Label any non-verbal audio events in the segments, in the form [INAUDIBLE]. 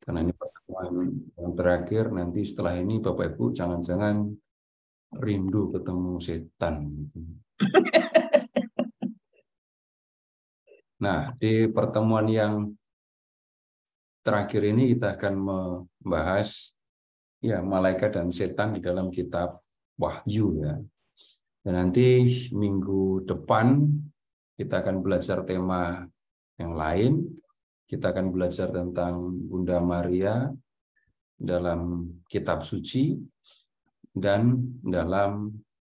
Karena ini pertemuan yang terakhir, nanti setelah ini Bapak Ibu jangan-jangan rindu ketemu setan. Gitu. [LAUGHS] Nah, di pertemuan yang terakhir ini kita akan membahas ya malaikat dan setan di dalam kitab Wahyu ya. Dan nanti minggu depan kita akan belajar tema yang lain kita akan belajar tentang Bunda Maria dalam kitab suci dan dalam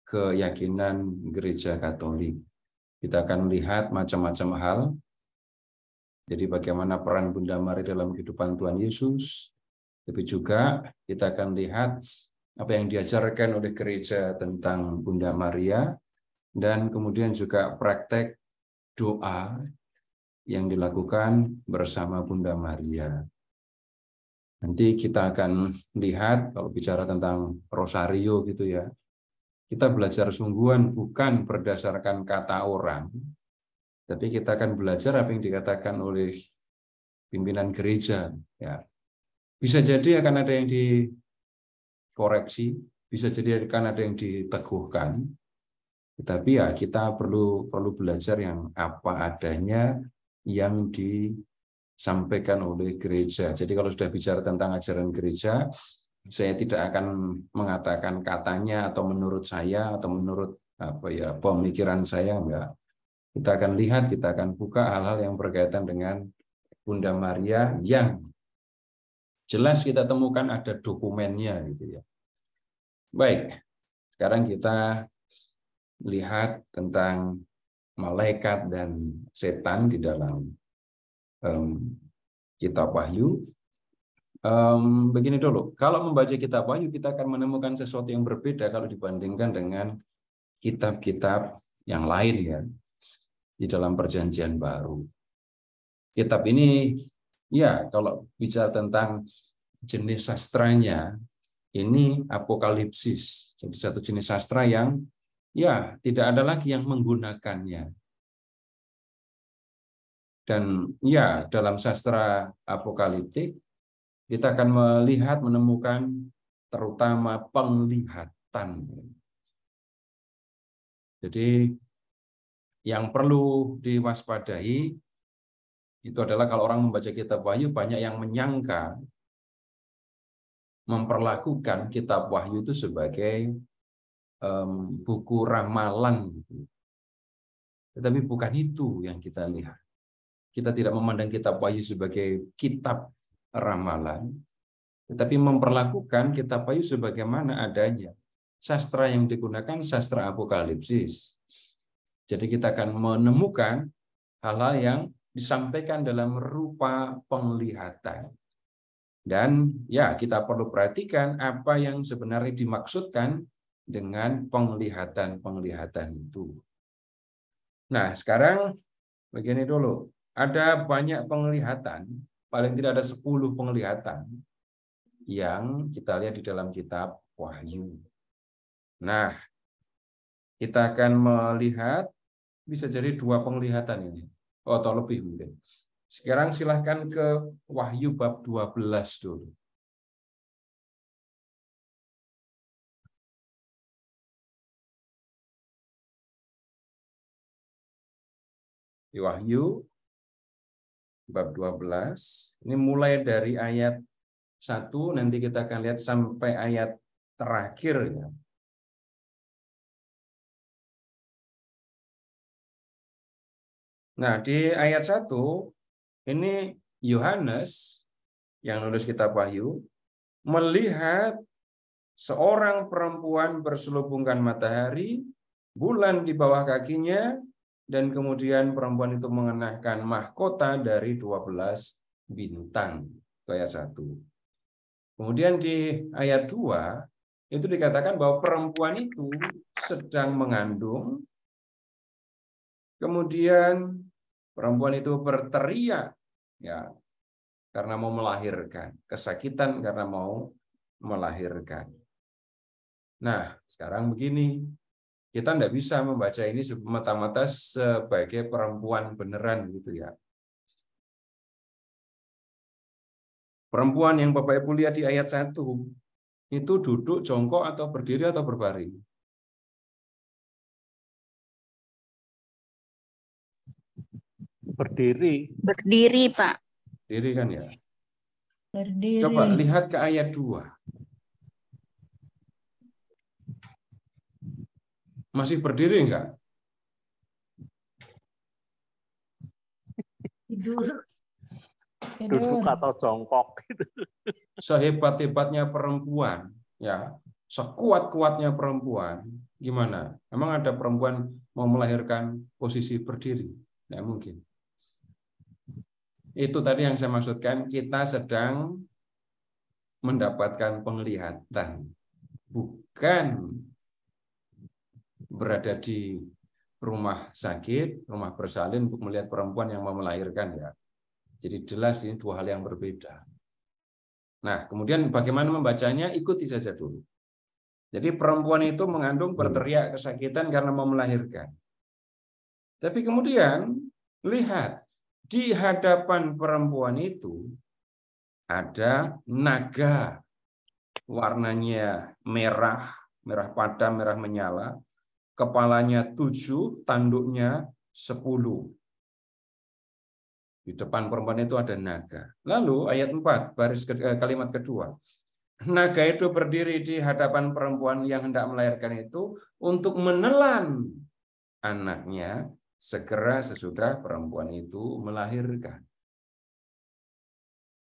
keyakinan gereja Katolik. Kita akan lihat macam-macam hal. Jadi bagaimana peran Bunda Maria dalam kehidupan Tuhan Yesus, tapi juga kita akan lihat apa yang diajarkan oleh gereja tentang Bunda Maria dan kemudian juga praktek doa yang dilakukan bersama Bunda Maria. Nanti kita akan lihat kalau bicara tentang rosario gitu ya. Kita belajar sungguhan bukan berdasarkan kata orang, tapi kita akan belajar apa yang dikatakan oleh pimpinan gereja ya. Bisa jadi akan ada yang dikoreksi, bisa jadi akan ada yang diteguhkan. Tetapi ya kita perlu perlu belajar yang apa adanya yang disampaikan oleh gereja. Jadi kalau sudah bicara tentang ajaran gereja, saya tidak akan mengatakan katanya atau menurut saya atau menurut apa ya pemikiran saya enggak. Kita akan lihat, kita akan buka hal-hal yang berkaitan dengan Bunda Maria yang jelas kita temukan ada dokumennya gitu ya. Baik. Sekarang kita lihat tentang malaikat dan setan di dalam um, kitab Wahyu. Um, begini dulu, kalau membaca kitab Wahyu kita akan menemukan sesuatu yang berbeda kalau dibandingkan dengan kitab-kitab yang lain ya di dalam perjanjian baru. Kitab ini ya kalau bicara tentang jenis sastranya ini apokalipsis. Jadi satu jenis sastra yang Ya, tidak ada lagi yang menggunakannya. Dan ya, dalam sastra apokaliptik, kita akan melihat, menemukan terutama penglihatan. Jadi yang perlu diwaspadai itu adalah kalau orang membaca kitab Wahyu banyak yang menyangka memperlakukan kitab Wahyu itu sebagai um, buku ramalan. Gitu. Tetapi bukan itu yang kita lihat. Kita tidak memandang kitab Wahyu sebagai kitab ramalan, tetapi memperlakukan kitab Wahyu sebagaimana adanya. Sastra yang digunakan sastra apokalipsis. Jadi kita akan menemukan hal-hal yang disampaikan dalam rupa penglihatan. Dan ya kita perlu perhatikan apa yang sebenarnya dimaksudkan dengan penglihatan-penglihatan itu. Nah, sekarang begini dulu. Ada banyak penglihatan, paling tidak ada 10 penglihatan yang kita lihat di dalam kitab Wahyu. Nah, kita akan melihat bisa jadi dua penglihatan ini atau lebih mungkin. Sekarang silahkan ke Wahyu bab 12 dulu. di Wahyu bab 12. Ini mulai dari ayat 1 nanti kita akan lihat sampai ayat terakhir ya. Nah, di ayat 1 ini Yohanes yang nulis kitab Wahyu melihat seorang perempuan berselubungkan matahari, bulan di bawah kakinya, dan kemudian perempuan itu mengenakan mahkota dari 12 bintang itu ayat 1. Kemudian di ayat 2 itu dikatakan bahwa perempuan itu sedang mengandung kemudian perempuan itu berteriak ya karena mau melahirkan, kesakitan karena mau melahirkan. Nah, sekarang begini, kita tidak bisa membaca ini semata mata sebagai perempuan beneran gitu ya. Perempuan yang Bapak Ibu lihat di ayat 1 itu duduk, jongkok, atau berdiri, atau berbaring. Berdiri. Berdiri, Pak. Berdiri kan ya. Berdiri. Coba lihat ke ayat 2. Masih berdiri enggak? Tidur. Duduk atau jongkok. Gitu. Sehebat-hebatnya perempuan, ya sekuat-kuatnya perempuan, gimana? Emang ada perempuan mau melahirkan posisi berdiri? Tidak mungkin. Itu tadi yang saya maksudkan, kita sedang mendapatkan penglihatan, bukan berada di rumah sakit, rumah bersalin untuk melihat perempuan yang mau melahirkan ya. Jadi jelas ini dua hal yang berbeda. Nah, kemudian bagaimana membacanya? Ikuti saja dulu. Jadi perempuan itu mengandung berteriak kesakitan karena mau melahirkan. Tapi kemudian lihat di hadapan perempuan itu ada naga warnanya merah, merah padam, merah menyala kepalanya tujuh, tanduknya sepuluh. Di depan perempuan itu ada naga. Lalu ayat 4, baris ke, eh, kalimat kedua. Naga itu berdiri di hadapan perempuan yang hendak melahirkan itu untuk menelan anaknya segera sesudah perempuan itu melahirkan.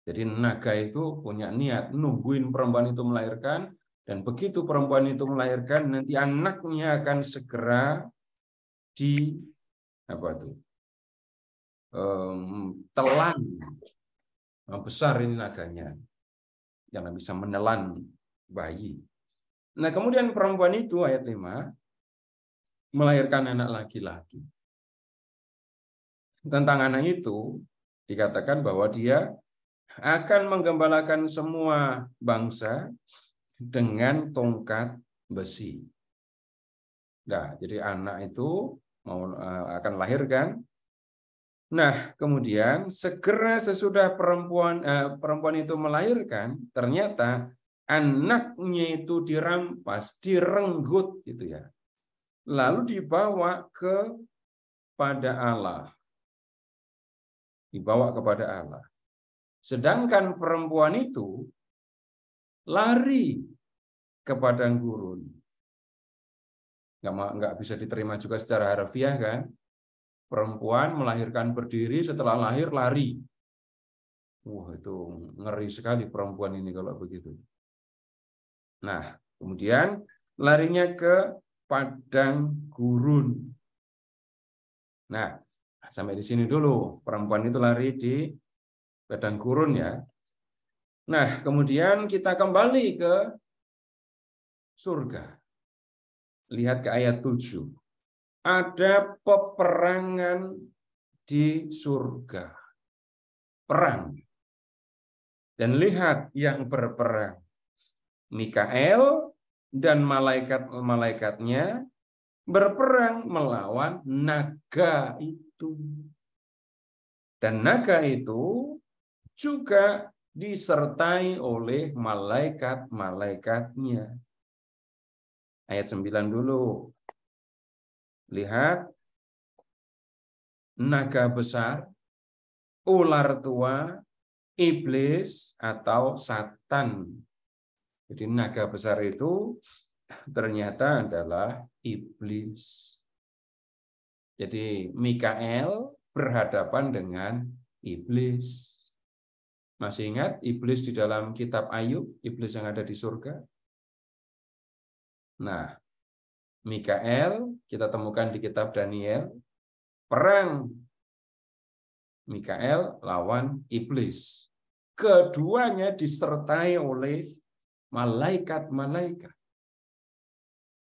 Jadi naga itu punya niat nungguin perempuan itu melahirkan, dan begitu perempuan itu melahirkan, nanti anaknya akan segera di apa tuh um, telan besar ini naganya yang bisa menelan bayi. Nah kemudian perempuan itu ayat 5 melahirkan anak laki-laki. Tentang anak itu dikatakan bahwa dia akan menggembalakan semua bangsa dengan tongkat besi. Nah, jadi anak itu mau eh, akan lahirkan. Nah, kemudian segera sesudah perempuan eh, perempuan itu melahirkan, ternyata anaknya itu dirampas, direnggut gitu ya. Lalu dibawa ke pada Allah. Dibawa kepada Allah. Sedangkan perempuan itu lari ke padang gurun. Nggak, nggak bisa diterima juga secara harfiah kan? Perempuan melahirkan berdiri, setelah lahir lari. Wah itu ngeri sekali perempuan ini kalau begitu. Nah, kemudian larinya ke padang gurun. Nah, sampai di sini dulu. Perempuan itu lari di padang gurun ya. Nah, kemudian kita kembali ke surga. Lihat ke ayat 7. Ada peperangan di surga. Perang. Dan lihat yang berperang. Mikael dan malaikat-malaikatnya berperang melawan naga itu. Dan naga itu juga disertai oleh malaikat-malaikatnya. Ayat 9 dulu. Lihat. Naga besar, ular tua, iblis, atau satan. Jadi naga besar itu ternyata adalah iblis. Jadi Mikael berhadapan dengan iblis. Masih ingat iblis di dalam kitab Ayub, iblis yang ada di surga? Nah, Mikael kita temukan di kitab Daniel, perang Mikael lawan iblis. Keduanya disertai oleh malaikat-malaikat.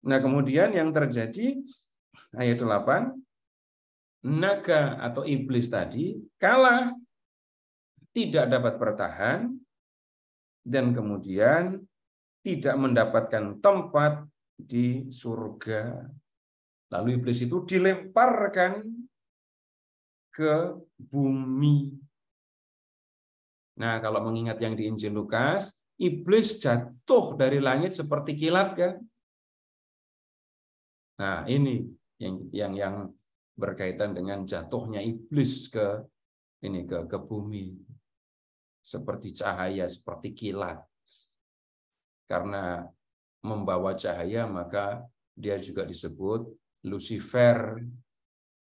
Nah, kemudian yang terjadi ayat 8 naga atau iblis tadi kalah tidak dapat bertahan dan kemudian tidak mendapatkan tempat di surga. Lalu iblis itu dilemparkan ke bumi. Nah, kalau mengingat yang di Injil Lukas, iblis jatuh dari langit seperti kilat kan? Nah, ini yang yang yang berkaitan dengan jatuhnya iblis ke ini ke ke bumi seperti cahaya, seperti kilat. Karena membawa cahaya maka dia juga disebut Lucifer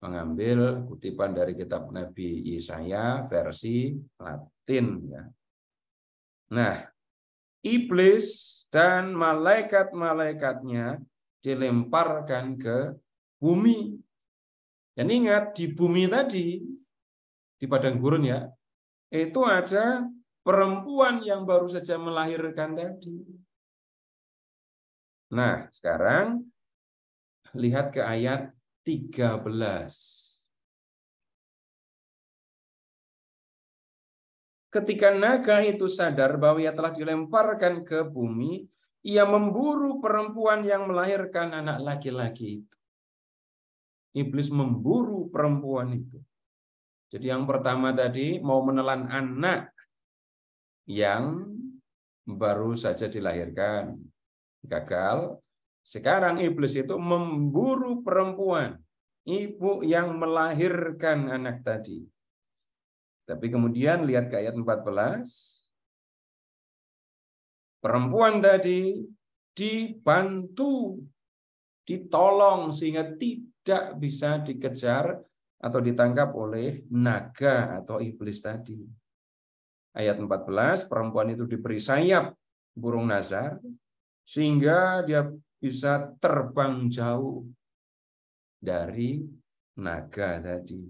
mengambil kutipan dari kitab Nabi Yesaya versi Latin ya. Nah, iblis dan malaikat-malaikatnya dilemparkan ke bumi. Dan ingat di bumi tadi di padang gurun ya, itu ada perempuan yang baru saja melahirkan tadi. Nah, sekarang lihat ke ayat 13. Ketika naga itu sadar bahwa ia telah dilemparkan ke bumi, ia memburu perempuan yang melahirkan anak laki-laki itu. Iblis memburu perempuan itu. Jadi yang pertama tadi mau menelan anak yang baru saja dilahirkan gagal. Sekarang iblis itu memburu perempuan, ibu yang melahirkan anak tadi. Tapi kemudian lihat ke ayat 14. Perempuan tadi dibantu, ditolong sehingga tidak bisa dikejar atau ditangkap oleh naga atau iblis tadi. Ayat 14, perempuan itu diberi sayap burung nazar sehingga dia bisa terbang jauh dari naga tadi.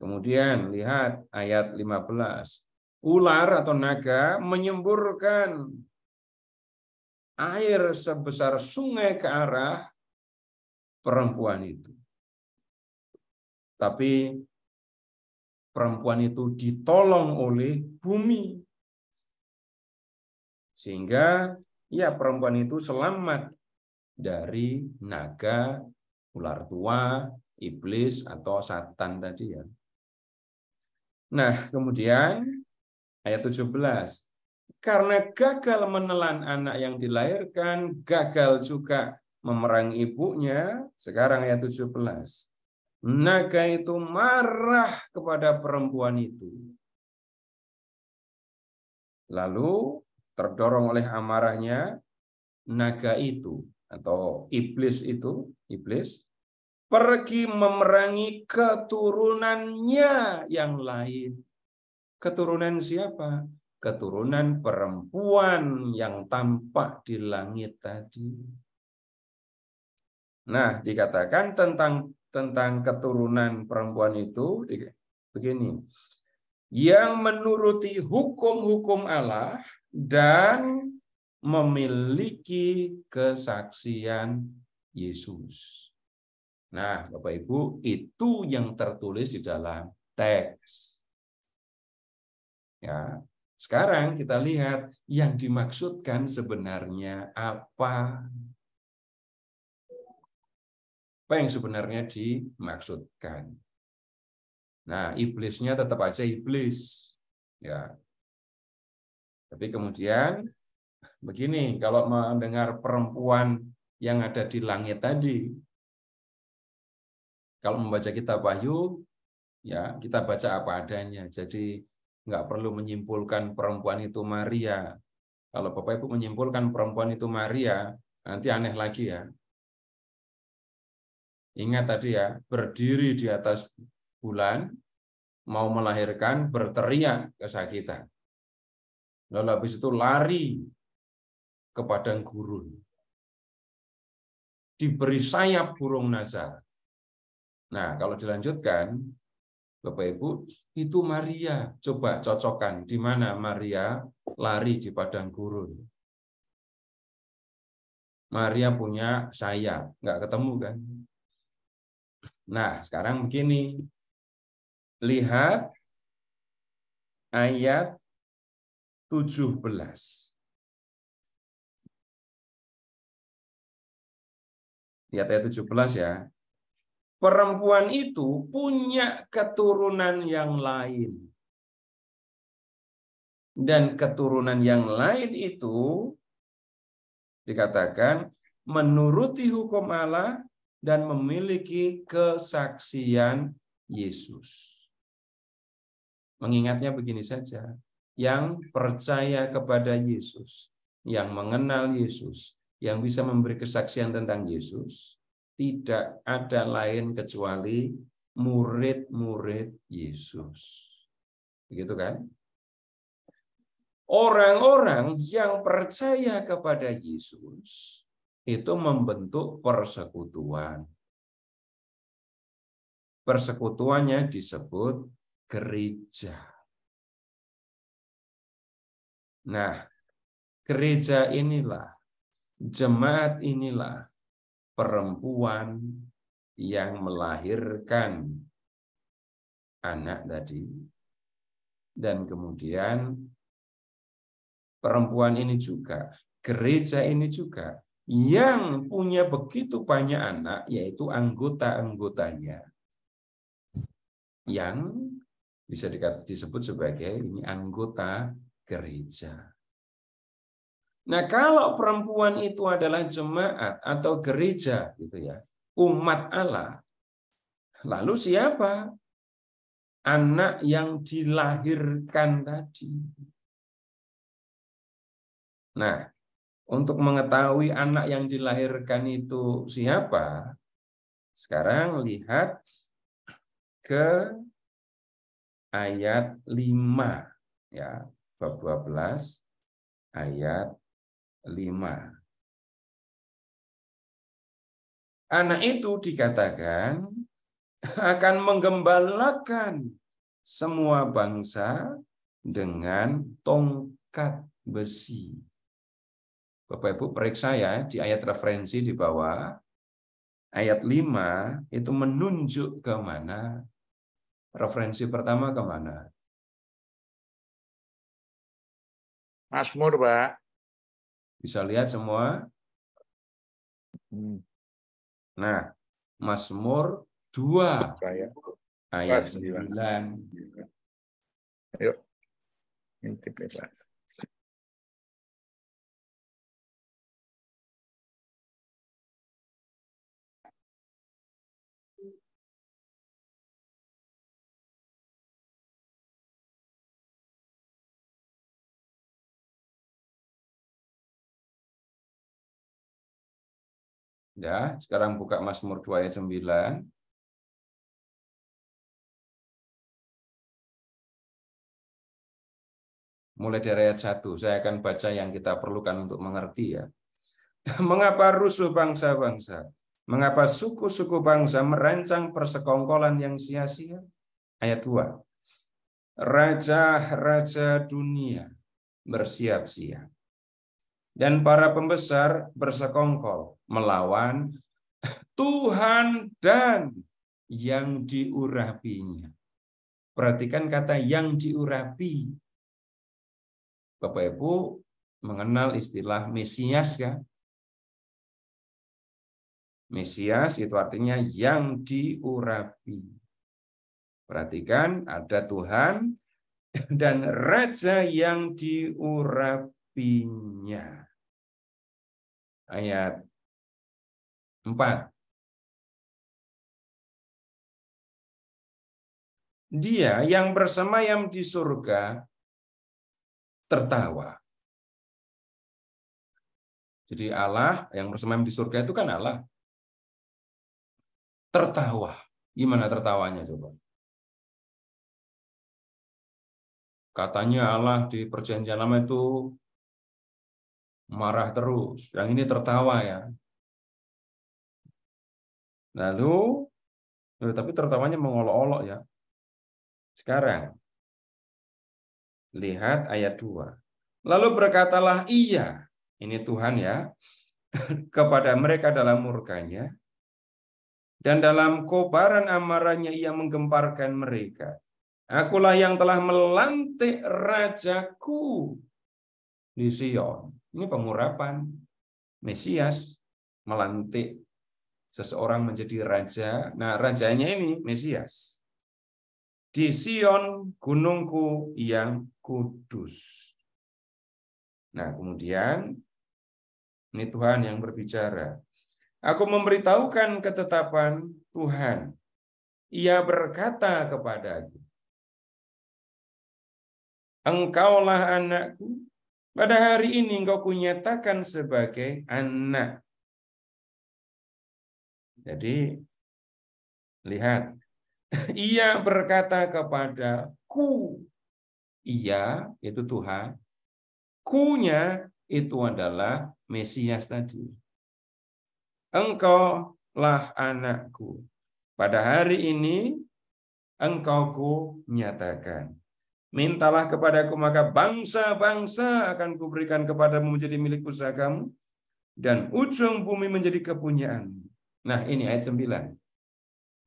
Kemudian lihat ayat 15. Ular atau naga menyemburkan air sebesar sungai ke arah perempuan itu. Tapi perempuan itu ditolong oleh bumi. Sehingga ya perempuan itu selamat dari naga, ular tua, iblis atau satan tadi ya. Nah, kemudian ayat 17. Karena gagal menelan anak yang dilahirkan, gagal juga memerangi ibunya. Sekarang ayat 17. Naga itu marah kepada perempuan itu. Lalu terdorong oleh amarahnya, naga itu atau iblis itu, iblis pergi memerangi keturunannya yang lain. Keturunan siapa? Keturunan perempuan yang tampak di langit tadi. Nah, dikatakan tentang tentang keturunan perempuan itu begini. Yang menuruti hukum-hukum Allah dan memiliki kesaksian Yesus. Nah, Bapak Ibu, itu yang tertulis di dalam teks. Ya, sekarang kita lihat yang dimaksudkan sebenarnya apa. Apa yang sebenarnya dimaksudkan? Nah, iblisnya tetap aja iblis. Ya. Tapi kemudian begini, kalau mendengar perempuan yang ada di langit tadi, kalau membaca kitab Wahyu, ya kita baca apa adanya. Jadi nggak perlu menyimpulkan perempuan itu Maria. Kalau Bapak Ibu menyimpulkan perempuan itu Maria, nanti aneh lagi ya. Ingat tadi ya, berdiri di atas bulan, mau melahirkan, berteriak kesakitan. Lalu habis itu lari ke padang gurun. Diberi sayap burung nazar. Nah, kalau dilanjutkan, Bapak Ibu, itu Maria. Coba cocokkan di mana Maria lari di padang gurun. Maria punya sayap, nggak ketemu kan? Nah, sekarang begini. Lihat ayat 17. Lihat ayat 17 ya. Perempuan itu punya keturunan yang lain. Dan keturunan yang lain itu dikatakan menuruti hukum Allah dan memiliki kesaksian Yesus. Mengingatnya begini saja, yang percaya kepada Yesus, yang mengenal Yesus, yang bisa memberi kesaksian tentang Yesus, tidak ada lain kecuali murid-murid Yesus. Begitu kan? Orang-orang yang percaya kepada Yesus itu membentuk persekutuan. Persekutuannya disebut gereja. Nah, gereja inilah, jemaat inilah perempuan yang melahirkan anak tadi dan kemudian perempuan ini juga, gereja ini juga yang punya begitu banyak anak, yaitu anggota-anggotanya, yang bisa disebut sebagai ini anggota gereja. Nah, kalau perempuan itu adalah jemaat atau gereja gitu ya, umat Allah. Lalu siapa? Anak yang dilahirkan tadi. Nah, untuk mengetahui anak yang dilahirkan itu siapa? Sekarang lihat ke ayat 5 ya bab 12 ayat 5. Anak itu dikatakan akan menggembalakan semua bangsa dengan tongkat besi. Bapak Ibu periksa ya di ayat referensi di bawah. Ayat 5 itu menunjuk ke mana? Referensi pertama ke mana? Masmur, Pak. Bisa lihat semua? Hmm. Nah, Masmur 2 ayat 9. Yuk. Intip, Pak. Ya, sekarang buka Mazmur 2 ayat 9. Mulai dari ayat 1, saya akan baca yang kita perlukan untuk mengerti ya. [LAUGHS] Mengapa rusuh bangsa-bangsa? Mengapa suku-suku bangsa merancang persekongkolan yang sia-sia? Ayat 2. Raja-raja dunia bersiap-siap dan para pembesar bersekongkol melawan Tuhan dan yang diurapinya. Perhatikan kata yang diurapi. Bapak Ibu mengenal istilah Mesias ya. Mesias itu artinya yang diurapi. Perhatikan ada Tuhan dan Raja yang diurapi hatinya. Ayat 4. Dia yang bersemayam di surga tertawa. Jadi Allah yang bersemayam di surga itu kan Allah. Tertawa. Gimana tertawanya coba? Katanya Allah di perjanjian lama itu marah terus, yang ini tertawa ya. Lalu, eh, tapi tertawanya mengolok-olok ya. Sekarang, lihat ayat 2. Lalu berkatalah iya, ini Tuhan ya, [LAUGHS] kepada mereka dalam murkanya, dan dalam kobaran amarahnya ia menggemparkan mereka. Akulah yang telah melantik rajaku di Sion. Ini pengurapan. Mesias melantik seseorang menjadi raja. Nah, rajanya ini Mesias. Di Sion gunungku yang kudus. Nah, kemudian ini Tuhan yang berbicara. Aku memberitahukan ketetapan Tuhan. Ia berkata kepadaku, Engkaulah anakku, pada hari ini engkau kunyatakan sebagai anak. Jadi, lihat. [LAUGHS] Ia berkata kepada ku. Ia, itu Tuhan. Kunya itu adalah Mesias tadi. Engkau lah anakku. Pada hari ini engkau ku nyatakan. Mintalah kepadaku maka bangsa-bangsa akan kuberikan kepadamu menjadi milik usaha dan ujung bumi menjadi kepunyaan. Nah ini ayat 9.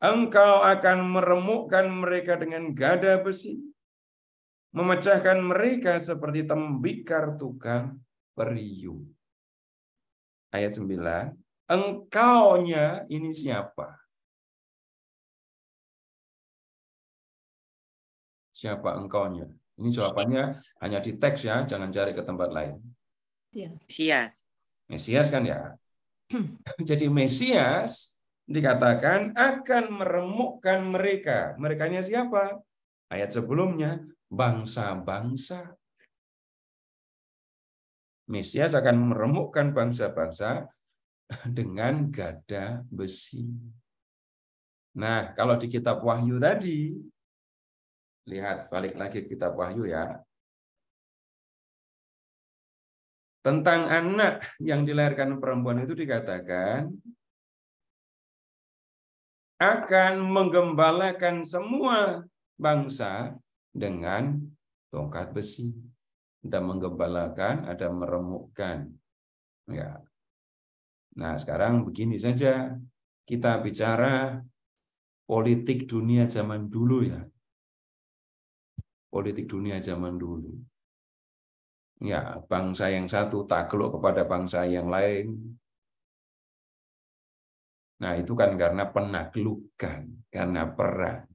Engkau akan meremukkan mereka dengan gada besi, memecahkan mereka seperti tembikar tukang periuk. Ayat 9. Engkaunya ini siapa? siapa engkau nya Ini jawabannya hanya di teks ya, jangan cari ke tempat lain. Mesias. Mesias kan ya. [CLEARS THROAT] Jadi Mesias dikatakan akan meremukkan mereka. Merekanya siapa? Ayat sebelumnya, bangsa-bangsa. Mesias akan meremukkan bangsa-bangsa [CLEARS THROAT] dengan gada besi. Nah, kalau di kitab Wahyu tadi, Lihat, balik lagi kitab Wahyu ya. Tentang anak yang dilahirkan perempuan itu dikatakan akan menggembalakan semua bangsa dengan tongkat besi. Ada menggembalakan, ada meremukkan. Ya. Nah, sekarang begini saja. Kita bicara politik dunia zaman dulu ya politik dunia zaman dulu. Ya, bangsa yang satu takluk kepada bangsa yang lain. Nah, itu kan karena penaklukan, karena perang.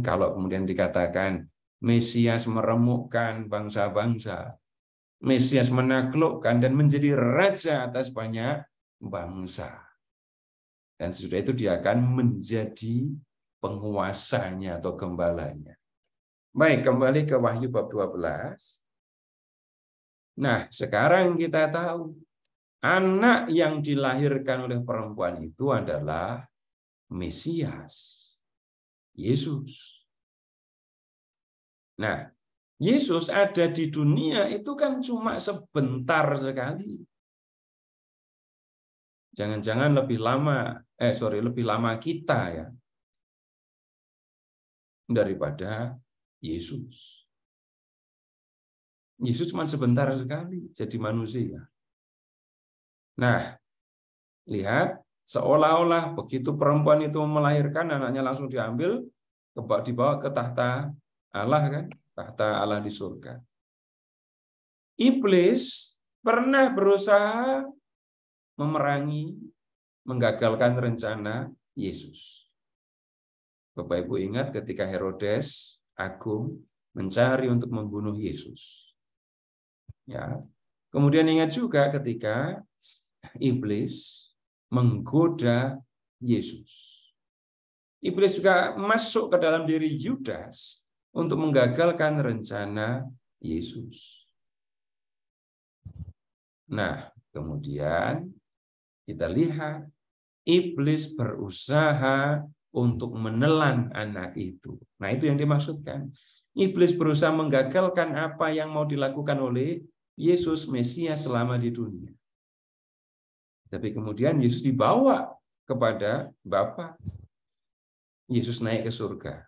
Kalau kemudian dikatakan Mesias meremukkan bangsa-bangsa, Mesias menaklukkan dan menjadi raja atas banyak bangsa. Dan sesudah itu dia akan menjadi penguasanya atau gembalanya. Baik, kembali ke Wahyu bab 12. Nah, sekarang kita tahu anak yang dilahirkan oleh perempuan itu adalah Mesias, Yesus. Nah, Yesus ada di dunia itu kan cuma sebentar sekali. Jangan-jangan lebih lama, eh sorry, lebih lama kita ya daripada Yesus. Yesus cuma sebentar sekali jadi manusia. Nah, lihat seolah-olah begitu perempuan itu melahirkan anaknya langsung diambil dibawa ke tahta Allah kan, tahta Allah di surga. Iblis pernah berusaha memerangi, menggagalkan rencana Yesus. Bapak Ibu ingat ketika Herodes Agung mencari untuk membunuh Yesus. Ya. Kemudian ingat juga ketika iblis menggoda Yesus. Iblis juga masuk ke dalam diri Yudas untuk menggagalkan rencana Yesus. Nah, kemudian kita lihat iblis berusaha untuk menelan anak itu. Nah, itu yang dimaksudkan. Iblis berusaha menggagalkan apa yang mau dilakukan oleh Yesus Mesias selama di dunia. Tapi kemudian Yesus dibawa kepada Bapa. Yesus naik ke surga.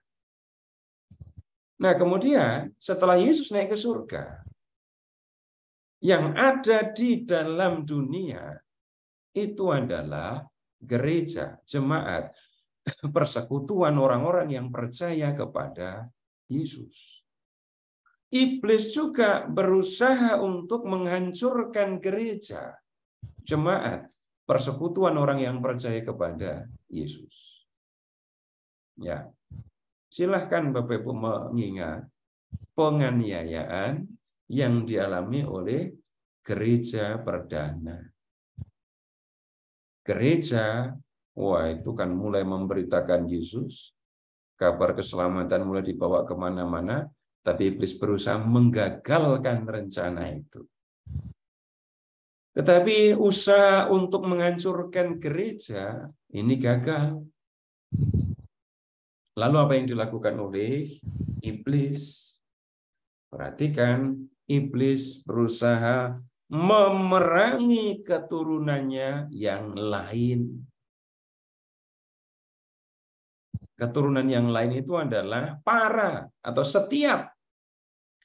Nah, kemudian setelah Yesus naik ke surga, yang ada di dalam dunia itu adalah gereja, jemaat [LAUGHS] persekutuan orang-orang yang percaya kepada Yesus. Iblis juga berusaha untuk menghancurkan gereja, jemaat, persekutuan orang yang percaya kepada Yesus. Ya. Silahkan Bapak Ibu mengingat penganiayaan yang dialami oleh gereja perdana. Gereja Wah itu kan mulai memberitakan Yesus, kabar keselamatan mulai dibawa kemana-mana, tapi iblis berusaha menggagalkan rencana itu. Tetapi usaha untuk menghancurkan gereja ini gagal. Lalu apa yang dilakukan oleh iblis? Perhatikan, iblis berusaha memerangi keturunannya yang lain. keturunan yang lain itu adalah para atau setiap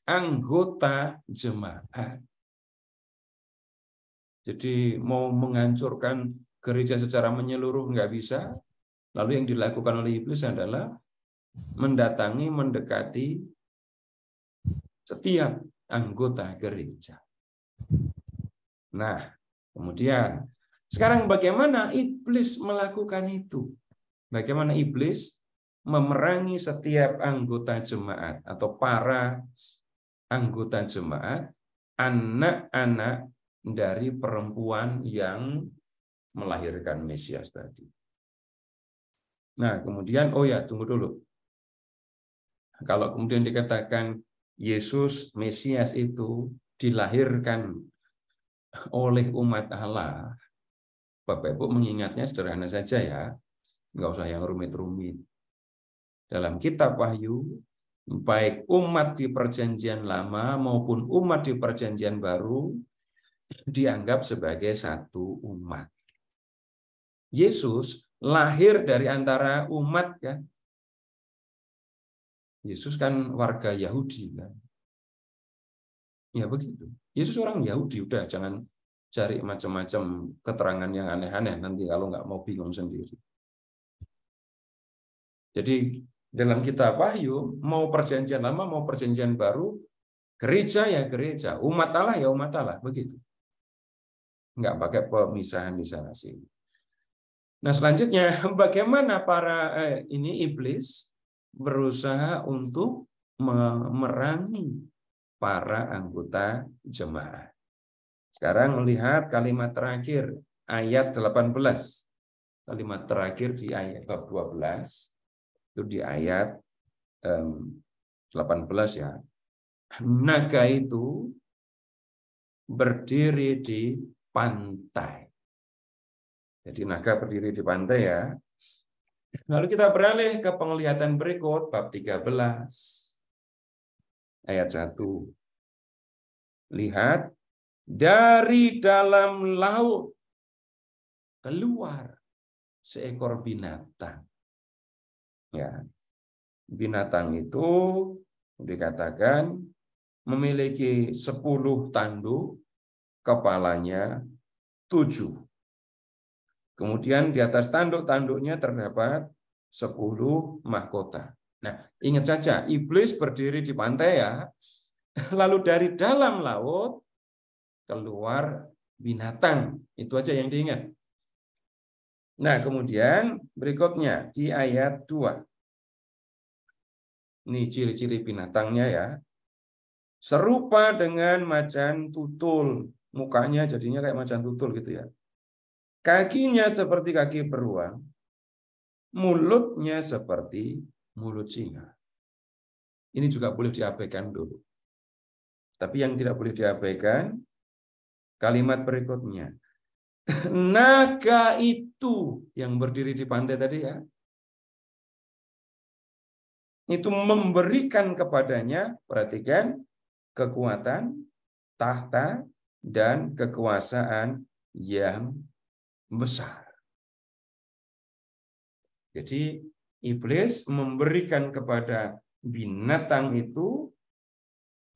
anggota jemaat. Jadi mau menghancurkan gereja secara menyeluruh nggak bisa. Lalu yang dilakukan oleh iblis adalah mendatangi, mendekati setiap anggota gereja. Nah, kemudian sekarang bagaimana iblis melakukan itu? Bagaimana iblis memerangi setiap anggota jemaat atau para anggota jemaat anak-anak dari perempuan yang melahirkan Mesias tadi. Nah, kemudian oh ya, tunggu dulu. Kalau kemudian dikatakan Yesus Mesias itu dilahirkan oleh umat Allah, Bapak Ibu mengingatnya sederhana saja ya, nggak usah yang rumit-rumit dalam kitab Wahyu baik umat di perjanjian lama maupun umat di perjanjian baru dianggap sebagai satu umat. Yesus lahir dari antara umat kan. Yesus kan warga Yahudi kan. Ya begitu. Yesus orang Yahudi udah jangan cari macam-macam keterangan yang aneh-aneh nanti kalau nggak mau bingung sendiri. Jadi dalam kitab Wahyu, mau perjanjian lama, mau perjanjian baru, gereja ya gereja, umat Allah ya umat Allah, begitu. Enggak pakai pemisahan di sana sini. Nah, selanjutnya [LAUGHS] bagaimana para eh, ini iblis berusaha untuk memerangi para anggota jemaat. Sekarang lihat kalimat terakhir ayat 18. Kalimat terakhir di ayat dua 12 itu di ayat 18 ya. Naga itu berdiri di pantai. Jadi naga berdiri di pantai ya. Lalu kita beralih ke penglihatan berikut bab 13 ayat 1. Lihat dari dalam laut keluar seekor binatang Ya. Binatang itu dikatakan memiliki 10 tanduk, kepalanya 7. Kemudian di atas tanduk-tanduknya terdapat 10 mahkota. Nah, ingat saja, iblis berdiri di pantai ya, [LAUGHS] lalu dari dalam laut keluar binatang. Itu aja yang diingat. Nah, kemudian berikutnya di ayat 2. Ini ciri-ciri binatangnya ya. Serupa dengan macan tutul. Mukanya jadinya kayak macan tutul gitu ya. Kakinya seperti kaki beruang. Mulutnya seperti mulut singa. Ini juga boleh diabaikan dulu. Tapi yang tidak boleh diabaikan, kalimat berikutnya Naga itu yang berdiri di pantai tadi ya. Itu memberikan kepadanya, perhatikan, kekuatan, tahta, dan kekuasaan yang besar. Jadi iblis memberikan kepada binatang itu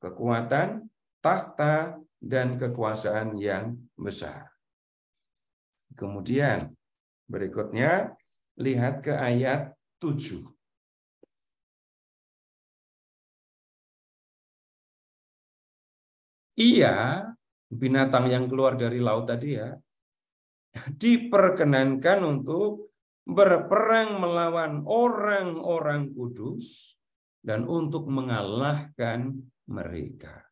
kekuatan, tahta, dan kekuasaan yang besar. Kemudian berikutnya lihat ke ayat 7. Ia binatang yang keluar dari laut tadi ya diperkenankan untuk berperang melawan orang-orang kudus dan untuk mengalahkan mereka.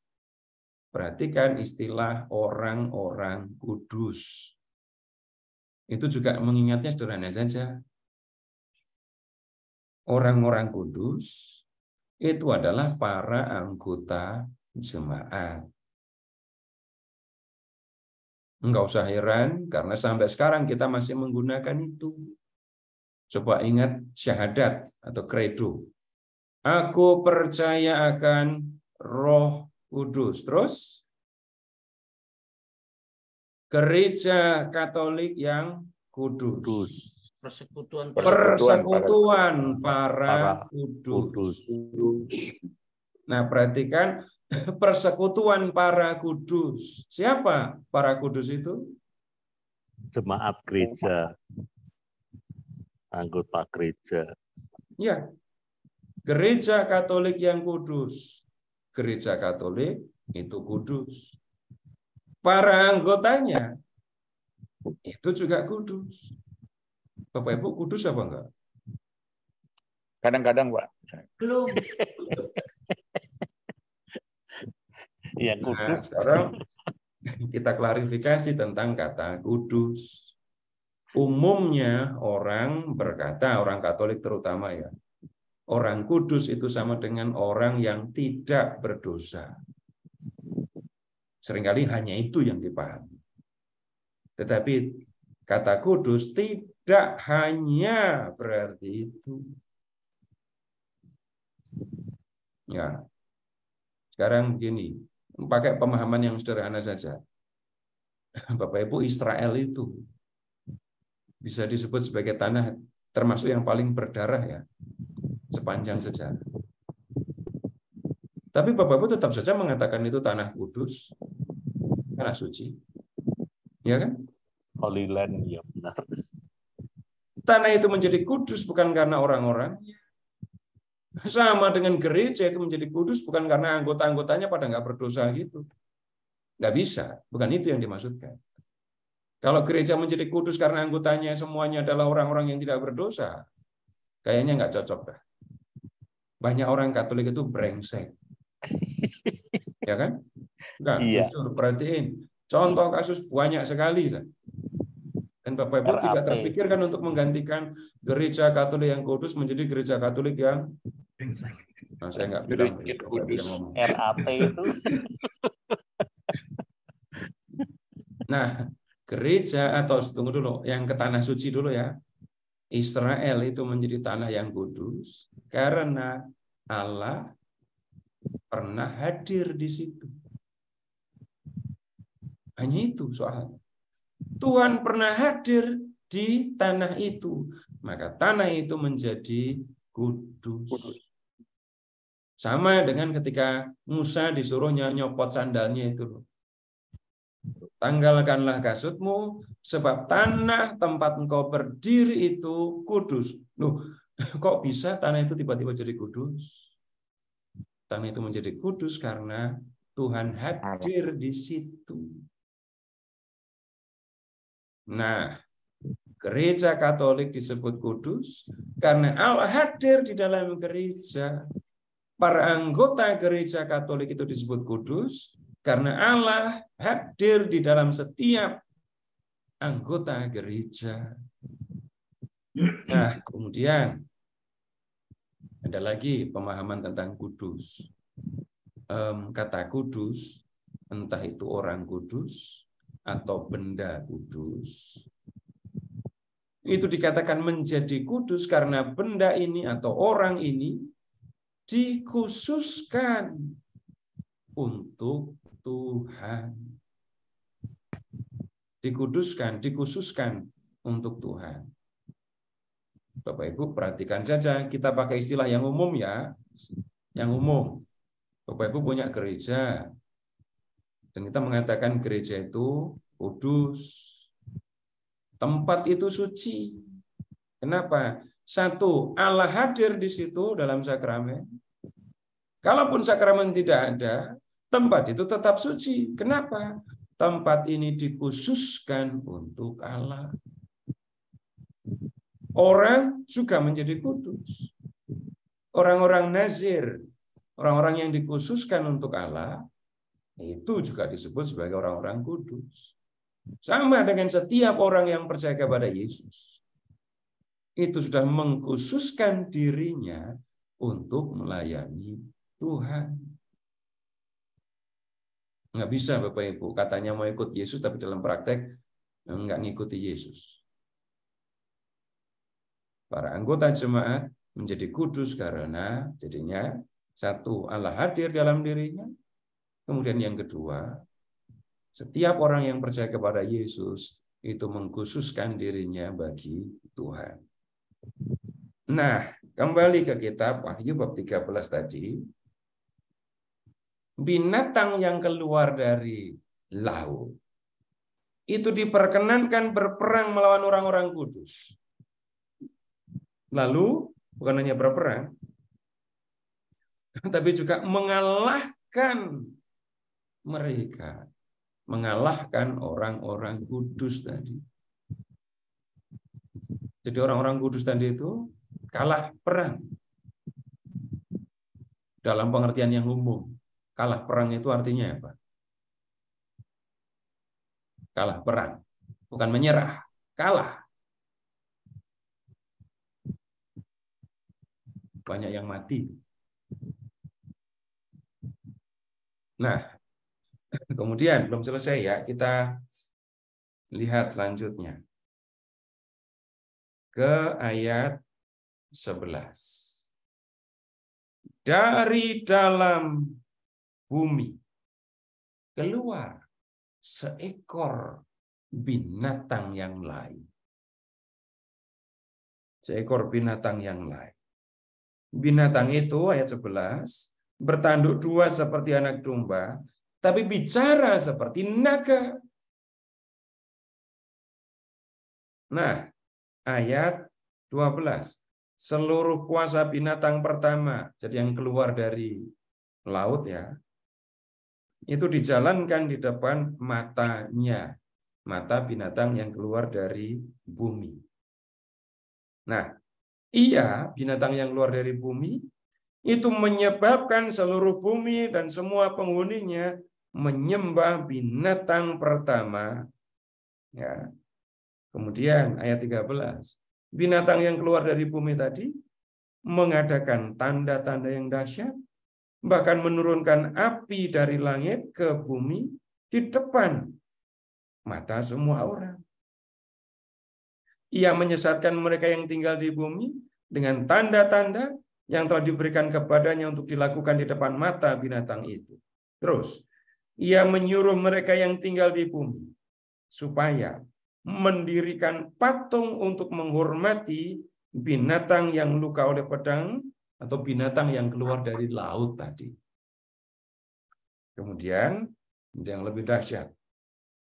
Perhatikan istilah orang-orang kudus itu juga mengingatnya sederhana saja. Orang-orang kudus itu adalah para anggota jemaat. Enggak usah heran, karena sampai sekarang kita masih menggunakan itu. Coba ingat syahadat atau kredo. Aku percaya akan roh kudus. Terus, gereja Katolik yang kudus. kudus. Persekutuan, persekutuan para, para kudus. kudus. Nah, perhatikan [LAUGHS] persekutuan para kudus. Siapa para kudus itu? Jemaat gereja. Anggota gereja. Ya. Gereja Katolik yang kudus. Gereja Katolik itu kudus para anggotanya itu juga kudus. Bapak Ibu kudus apa enggak? Kadang-kadang, Pak. Belum. [LAUGHS] Iya, kudus. Nah, sekarang kita klarifikasi tentang kata kudus. Umumnya orang berkata, orang Katolik terutama ya, orang kudus itu sama dengan orang yang tidak berdosa. Seringkali hanya itu yang dipahami. Tetapi kata kudus tidak hanya berarti itu. Ya. Sekarang begini, pakai pemahaman yang sederhana saja. [LAUGHS] Bapak Ibu Israel itu bisa disebut sebagai tanah termasuk yang paling berdarah ya sepanjang sejarah. Tapi Bapak Ibu tetap saja mengatakan itu tanah kudus tanah suci. Ya kan? Holy Land, ya benar. Tanah itu menjadi kudus bukan karena orang-orang. Sama dengan gereja itu menjadi kudus bukan karena anggota-anggotanya pada nggak berdosa gitu. Nggak bisa. Bukan itu yang dimaksudkan. Kalau gereja menjadi kudus karena anggotanya semuanya adalah orang-orang yang tidak berdosa, kayaknya nggak cocok dah. Banyak orang Katolik itu brengsek. [LAUGHS] ya kan? Nah, iya. jujur, perhatiin. Contoh kasus banyak sekali lah. Dan Bapak Ibu RAP. tidak terpikirkan untuk menggantikan gereja Katolik yang kudus menjadi gereja Katolik yang Nah, saya nggak bilang kudus. RAP itu. [LAUGHS] Nah, gereja atau tunggu dulu, yang ke tanah suci dulu ya. Israel itu menjadi tanah yang kudus karena Allah pernah hadir di situ. Hanya itu soalnya. Tuhan pernah hadir di tanah itu, maka tanah itu menjadi kudus. kudus. Sama dengan ketika Musa disuruh nyopot sandalnya itu Tanggalkanlah kasutmu, sebab tanah tempat engkau berdiri itu kudus. Loh, [LAUGHS] kok bisa tanah itu tiba-tiba jadi kudus? Hutan itu menjadi kudus karena Tuhan hadir di situ. Nah, gereja Katolik disebut kudus karena Allah hadir di dalam gereja. Para anggota gereja Katolik itu disebut kudus karena Allah hadir di dalam setiap anggota gereja. Nah, kemudian ada lagi pemahaman tentang kudus. kata kudus, entah itu orang kudus atau benda kudus, itu dikatakan menjadi kudus karena benda ini atau orang ini dikhususkan untuk Tuhan. Dikuduskan, dikhususkan untuk Tuhan. Bapak Ibu perhatikan saja, kita pakai istilah yang umum ya, yang umum. Bapak Ibu punya gereja, dan kita mengatakan gereja itu kudus. Tempat itu suci. Kenapa? Satu, Allah hadir di situ dalam sakramen. Kalaupun sakramen tidak ada, tempat itu tetap suci. Kenapa? Tempat ini dikhususkan untuk Allah orang juga menjadi kudus. Orang-orang nazir, orang-orang yang dikhususkan untuk Allah, itu juga disebut sebagai orang-orang kudus. Sama dengan setiap orang yang percaya kepada Yesus. Itu sudah mengkhususkan dirinya untuk melayani Tuhan. Nggak bisa Bapak Ibu, katanya mau ikut Yesus tapi dalam praktek nggak ngikuti Yesus para anggota jemaat menjadi kudus karena jadinya satu Allah hadir dalam dirinya. Kemudian yang kedua, setiap orang yang percaya kepada Yesus itu mengkhususkan dirinya bagi Tuhan. Nah, kembali ke kitab Wahyu bab 13 tadi. Binatang yang keluar dari laut itu diperkenankan berperang melawan orang-orang kudus. Lalu bukan hanya berperang, [LAUGHS] tapi juga mengalahkan mereka, mengalahkan orang-orang kudus tadi. Jadi orang-orang kudus tadi itu kalah perang. Dalam pengertian yang umum, kalah perang itu artinya apa? Kalah perang, bukan menyerah, kalah. banyak yang mati. Nah, [LAUGHS] kemudian belum selesai ya, kita lihat selanjutnya. Ke ayat 11. Dari dalam bumi keluar seekor binatang yang lain. Seekor binatang yang lain. Binatang itu ayat 11 bertanduk dua seperti anak domba, tapi bicara seperti naga. Nah, ayat 12. Seluruh kuasa binatang pertama, jadi yang keluar dari laut ya, itu dijalankan di depan matanya, mata binatang yang keluar dari bumi. Nah, ia, binatang yang keluar dari bumi, itu menyebabkan seluruh bumi dan semua penghuninya menyembah binatang pertama. Ya. Kemudian ayat 13. Binatang yang keluar dari bumi tadi mengadakan tanda-tanda yang dahsyat, bahkan menurunkan api dari langit ke bumi di depan mata semua orang. Ia menyesatkan mereka yang tinggal di bumi dengan tanda-tanda yang telah diberikan kepadanya untuk dilakukan di depan mata binatang itu. Terus, ia menyuruh mereka yang tinggal di bumi supaya mendirikan patung untuk menghormati binatang yang luka oleh pedang atau binatang yang keluar dari laut tadi. Kemudian yang lebih dahsyat.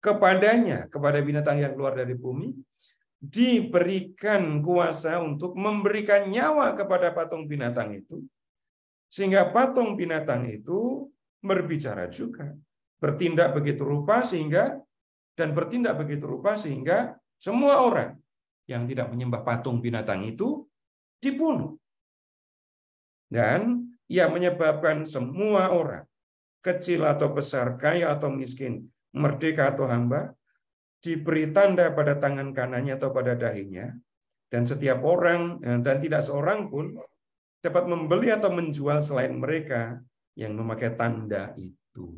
Kepadanya, kepada binatang yang keluar dari bumi, diberikan kuasa untuk memberikan nyawa kepada patung binatang itu, sehingga patung binatang itu berbicara juga, bertindak begitu rupa sehingga dan bertindak begitu rupa sehingga semua orang yang tidak menyembah patung binatang itu dibunuh. Dan ia menyebabkan semua orang, kecil atau besar, kaya atau miskin, merdeka atau hamba, diberi tanda pada tangan kanannya atau pada dahinya, dan setiap orang eh, dan tidak seorang pun dapat membeli atau menjual selain mereka yang memakai tanda itu.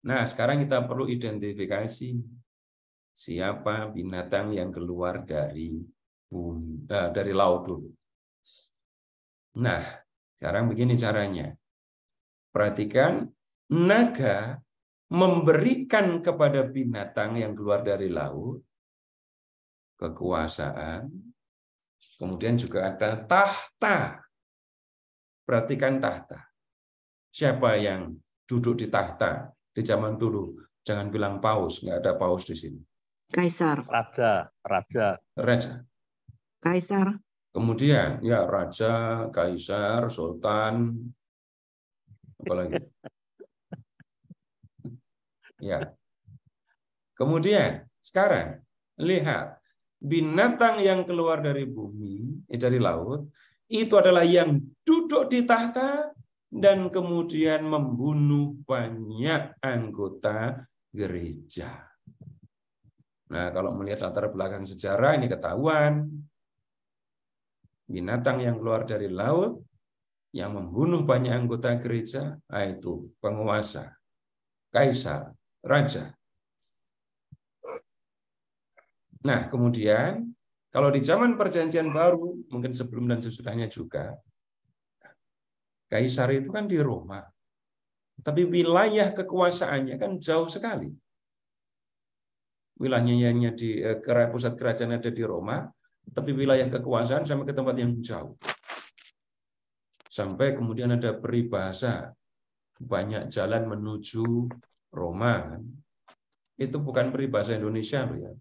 Nah, sekarang kita perlu identifikasi siapa binatang yang keluar dari bunda, eh, dari laut dulu. Nah, sekarang begini caranya. Perhatikan naga memberikan kepada binatang yang keluar dari laut kekuasaan, kemudian juga ada tahta. Perhatikan tahta. Siapa yang duduk di tahta di zaman dulu? Jangan bilang paus, nggak ada paus di sini. Kaisar. Raja, raja. Raja. Kaisar. Kemudian ya raja, kaisar, sultan, apalagi Ya. Kemudian sekarang lihat binatang yang keluar dari bumi, eh, dari laut, itu adalah yang duduk di tahta dan kemudian membunuh banyak anggota gereja. Nah, kalau melihat latar belakang sejarah ini ketahuan binatang yang keluar dari laut yang membunuh banyak anggota gereja, yaitu ah, itu penguasa, kaisar, raja. Nah, kemudian kalau di zaman perjanjian baru, mungkin sebelum dan sesudahnya juga, kaisar itu kan di Roma. Tapi wilayah kekuasaannya kan jauh sekali. Wilayahnya di eh, pusat kerajaan ada di Roma, tapi wilayah kekuasaan sampai ke tempat yang jauh. Sampai kemudian ada peribahasa banyak jalan menuju Roma itu bukan peribahasa Indonesia loh ya.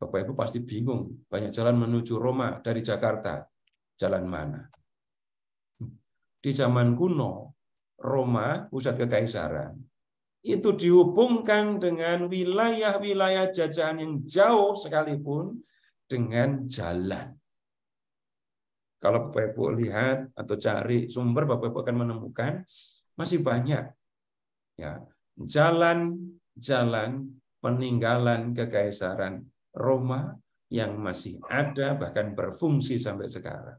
Bapak Ibu pasti bingung, banyak jalan menuju Roma dari Jakarta. Jalan mana? Di zaman kuno, Roma, pusat kekaisaran, itu dihubungkan dengan wilayah-wilayah jajahan yang jauh sekalipun dengan jalan. Kalau Bapak Ibu lihat atau cari sumber, Bapak Ibu akan menemukan masih banyak ya jalan-jalan peninggalan kekaisaran Roma yang masih ada bahkan berfungsi sampai sekarang.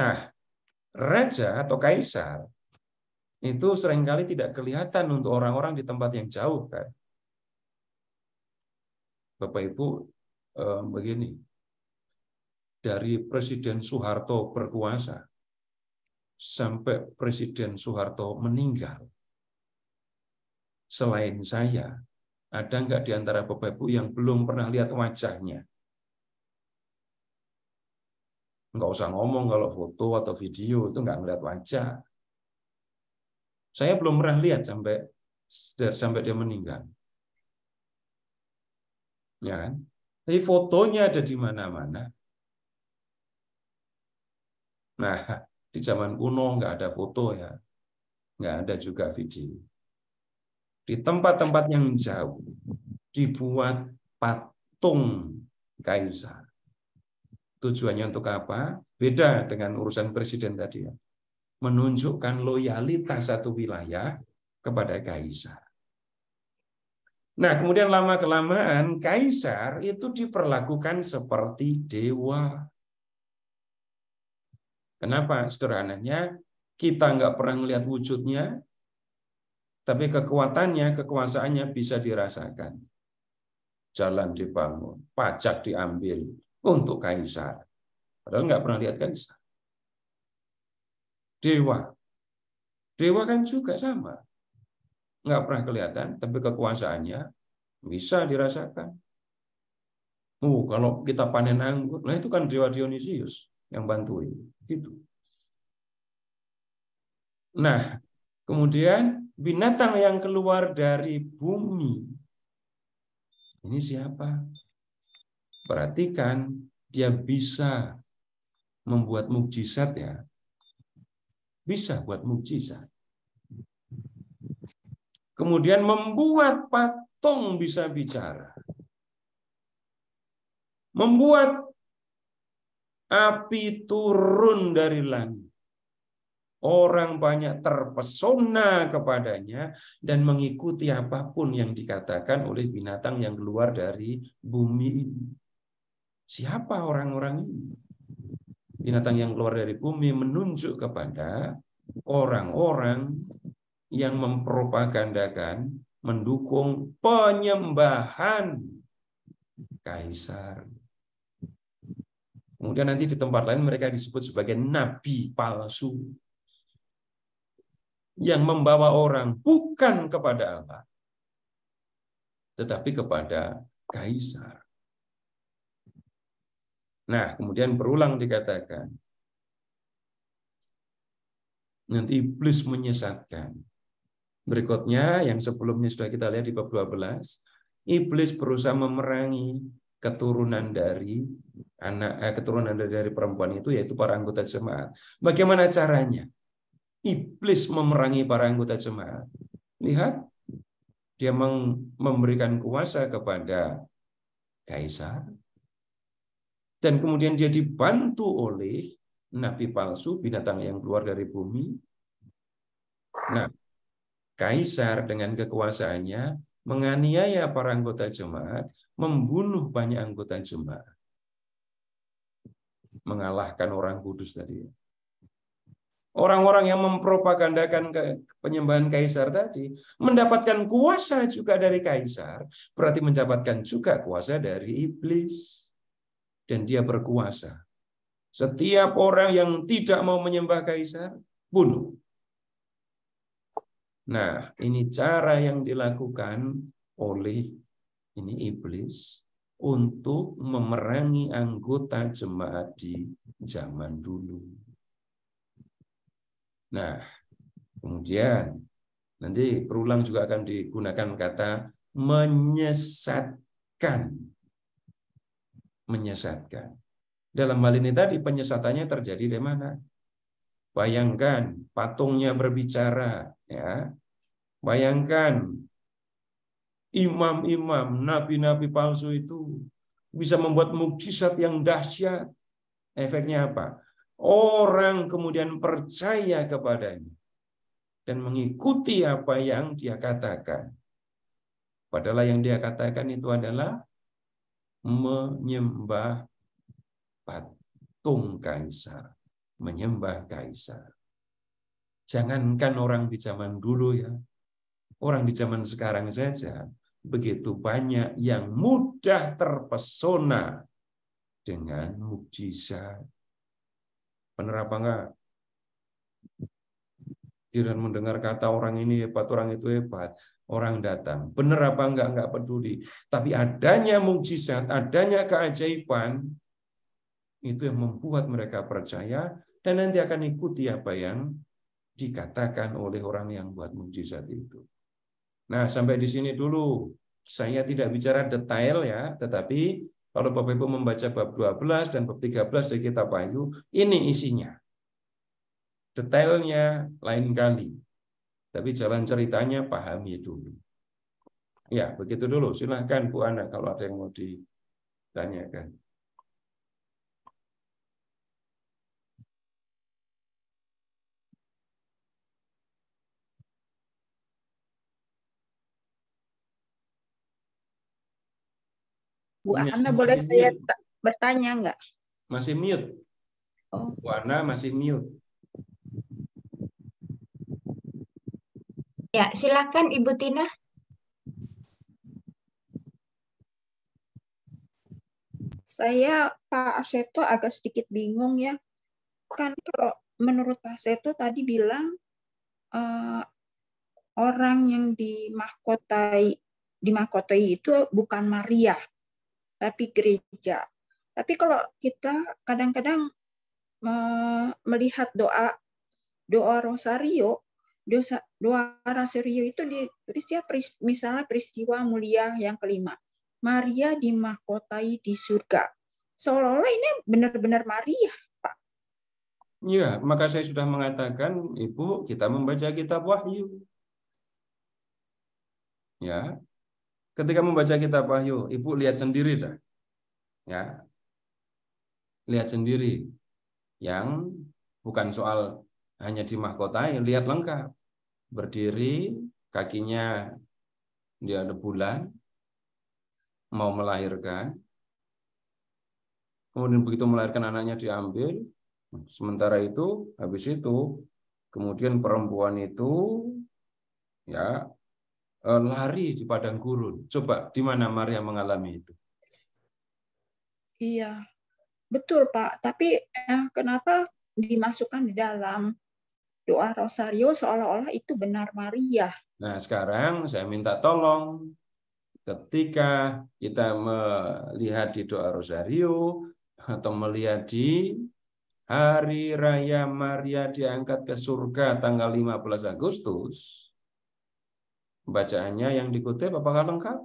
Nah, raja atau kaisar itu seringkali tidak kelihatan untuk orang-orang di tempat yang jauh kan. Bapak Ibu eh, begini. Dari Presiden Soeharto berkuasa sampai Presiden Soeharto meninggal, selain saya, ada nggak di antara Bapak Ibu yang belum pernah lihat wajahnya? Nggak usah ngomong kalau foto atau video itu nggak ngeliat wajah. Saya belum pernah lihat sampai sampai dia meninggal. Ya kan? Tapi fotonya ada di mana-mana. Nah, di zaman kuno nggak ada foto ya, nggak ada juga video. Di tempat-tempat yang jauh dibuat patung kaisar. Tujuannya untuk apa? Beda dengan urusan presiden tadi ya. Menunjukkan loyalitas satu wilayah kepada kaisar. Nah, kemudian lama-kelamaan kaisar itu diperlakukan seperti dewa. Kenapa? Sederhananya, kita nggak pernah melihat wujudnya, tapi kekuatannya, kekuasaannya bisa dirasakan. Jalan dibangun, pajak diambil untuk kaisar. Padahal nggak pernah lihat kaisar. Dewa. Dewa kan juga sama. Nggak pernah kelihatan, tapi kekuasaannya bisa dirasakan. Uh, kalau kita panen anggur, nah itu kan Dewa Dionysius yang bantuin. Itu. Nah, kemudian binatang yang keluar dari bumi ini siapa? Perhatikan, dia bisa membuat mukjizat ya. Bisa buat mukjizat. Kemudian membuat patung bisa bicara. Membuat api turun dari langit. Orang banyak terpesona kepadanya dan mengikuti apapun yang dikatakan oleh binatang yang keluar dari bumi ini. Siapa orang-orang ini? Binatang yang keluar dari bumi menunjuk kepada orang-orang yang mempropagandakan, mendukung penyembahan kaisar Kemudian nanti di tempat lain mereka disebut sebagai nabi palsu yang membawa orang bukan kepada Allah tetapi kepada kaisar. Nah, kemudian berulang dikatakan nanti iblis menyesatkan. Berikutnya yang sebelumnya sudah kita lihat di bab 12, iblis berusaha memerangi keturunan dari anak eh, keturunan dari perempuan itu yaitu para anggota jemaat. Bagaimana caranya? Iblis memerangi para anggota jemaat. Lihat, dia memberikan kuasa kepada kaisar dan kemudian dia dibantu oleh nabi palsu binatang yang keluar dari bumi. Nah, kaisar dengan kekuasaannya menganiaya para anggota jemaat, membunuh banyak anggota jemaat mengalahkan orang kudus tadi. Orang-orang yang mempropagandakan penyembahan kaisar tadi mendapatkan kuasa juga dari kaisar, berarti mendapatkan juga kuasa dari iblis. Dan dia berkuasa. Setiap orang yang tidak mau menyembah kaisar, bunuh. Nah, ini cara yang dilakukan oleh ini iblis untuk memerangi anggota jemaat di zaman dulu. Nah, kemudian nanti perulang juga akan digunakan kata menyesatkan. Menyesatkan. Dalam hal ini tadi penyesatannya terjadi di mana? Bayangkan patungnya berbicara, ya. Bayangkan imam-imam, nabi-nabi palsu itu bisa membuat mukjizat yang dahsyat. Efeknya apa? Orang kemudian percaya kepadanya dan mengikuti apa yang dia katakan. Padahal yang dia katakan itu adalah menyembah patung kaisar, menyembah kaisar. Jangankan orang di zaman dulu ya, orang di zaman sekarang saja begitu banyak yang mudah terpesona dengan mukjizat. Benar apa enggak? Kiran mendengar kata orang ini hebat, orang itu hebat. Orang datang. Benar apa enggak? Enggak peduli. Tapi adanya mukjizat, adanya keajaiban, itu yang membuat mereka percaya dan nanti akan ikuti apa yang dikatakan oleh orang yang buat mukjizat itu. Nah, sampai di sini dulu. Saya tidak bicara detail ya, tetapi kalau Bapak Ibu membaca bab 12 dan bab 13 dari kitab Wahyu, ini isinya. Detailnya lain kali. Tapi jalan ceritanya pahami dulu. Ya, begitu dulu. Silahkan Bu Ana kalau ada yang mau ditanyakan. Bu Ini Ana boleh mute. saya bertanya nggak? Masih mute. Oh. Bu Ana masih mute. Ya, silakan Ibu Tina. Saya Pak Aseto agak sedikit bingung ya. Kan kalau menurut Pak Aseto tadi bilang uh, orang yang dimahkotai dimahkotai itu bukan Maria tapi gereja. Tapi kalau kita kadang-kadang eh, melihat doa doa rosario, dosa, doa rosario itu di peristiwa misalnya peristiwa mulia yang kelima. Maria dimahkotai di surga. Seolah-olah ini benar-benar Maria, Pak. Iya, maka saya sudah mengatakan, Ibu, kita membaca kitab Wahyu. Ya, ketika membaca kitab wahyu, ibu lihat sendiri dah. Ya. Lihat sendiri yang bukan soal hanya di dimahkotai, ya, lihat lengkap. Berdiri, kakinya dia ada bulan, mau melahirkan. Kemudian begitu melahirkan anaknya diambil. Sementara itu, habis itu, kemudian perempuan itu ya Eh, lari di padang gurun. Coba di mana Maria mengalami itu? Iya, betul Pak. Tapi eh, kenapa dimasukkan di dalam doa rosario seolah-olah itu benar Maria? Nah sekarang saya minta tolong ketika kita melihat di doa rosario atau melihat di Hari Raya Maria diangkat ke surga tanggal 15 Agustus, Bacaannya yang dikutip apakah lengkap?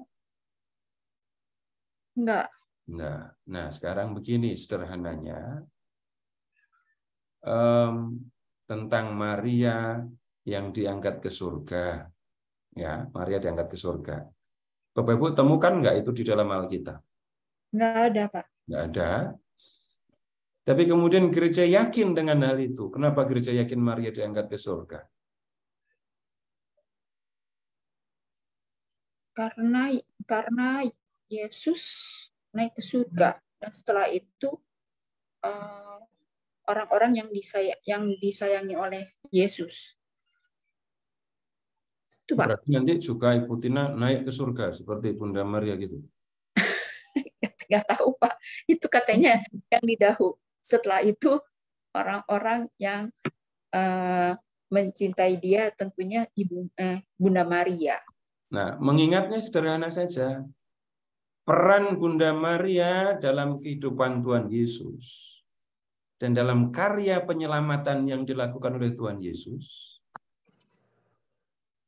Enggak. Enggak. Nah, sekarang begini sederhananya. Um, tentang Maria yang diangkat ke surga. Ya, Maria diangkat ke surga. Bapak Ibu temukan nggak itu di dalam Alkitab? Nggak ada, Pak. Nggak ada. Tapi kemudian gereja yakin dengan hal itu. Kenapa gereja yakin Maria diangkat ke surga? karena karena Yesus naik ke surga dan setelah itu eh, orang-orang yang disayang yang disayangi oleh Yesus. Itu, Pak. Berarti nanti juga Ibu Tina naik ke surga seperti Bunda Maria gitu. [LAUGHS] nggak tahu Pak, itu katanya yang didahu. Setelah itu orang-orang yang uh, mencintai dia tentunya Ibu eh, Bunda Maria Nah, mengingatnya sederhana saja. Peran Bunda Maria dalam kehidupan Tuhan Yesus dan dalam karya penyelamatan yang dilakukan oleh Tuhan Yesus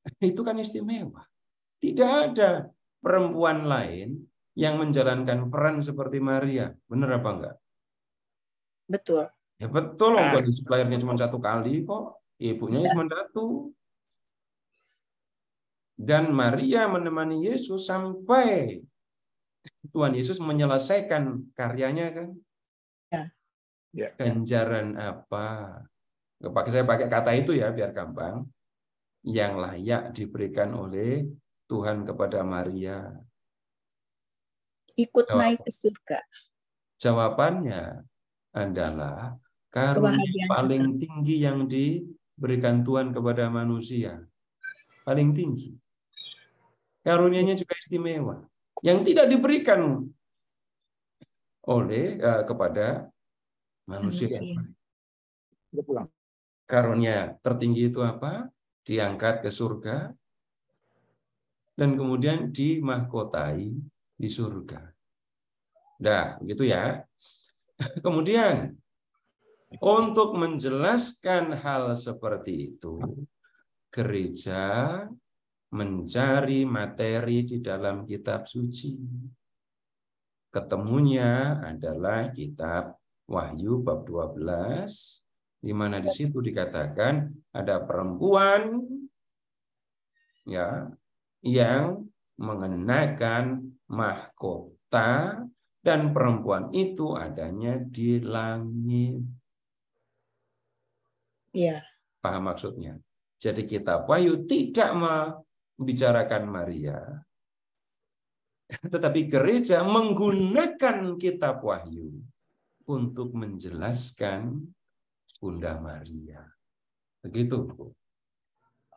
[LAUGHS] itu kan istimewa. Tidak ada perempuan lain yang menjalankan peran seperti Maria. Benar apa enggak? Betul. Ya betul, nah. kok lahirnya cuma satu kali kok. Ya ibunya cuma satu. Dan Maria menemani Yesus sampai Tuhan Yesus menyelesaikan karyanya kan. Ya. ya. ya. Ganjaran apa? Pakai Saya pakai kata itu ya biar gampang. Yang layak diberikan oleh Tuhan kepada Maria. Ikut Jawab, naik ke surga. Jawabannya adalah karunia paling tinggi yang diberikan Tuhan kepada manusia. Paling tinggi. Karunianya juga istimewa yang tidak diberikan oleh uh, kepada manusia. manusia. Karunia tertinggi itu apa? Diangkat ke surga dan kemudian dimahkotai di surga. Dah, begitu ya. [LAUGHS] Kemudian untuk menjelaskan hal seperti itu, gereja mencari materi di dalam kitab suci. Ketemunya adalah kitab Wahyu bab 12 di mana di situ dikatakan ada perempuan ya yang mengenakan mahkota dan perempuan itu adanya di langit. Iya. Paham maksudnya? Jadi kitab Wahyu tidak membicarakan Maria, tetapi gereja menggunakan kitab Wahyu untuk menjelaskan Bunda Maria. Begitu, Bu.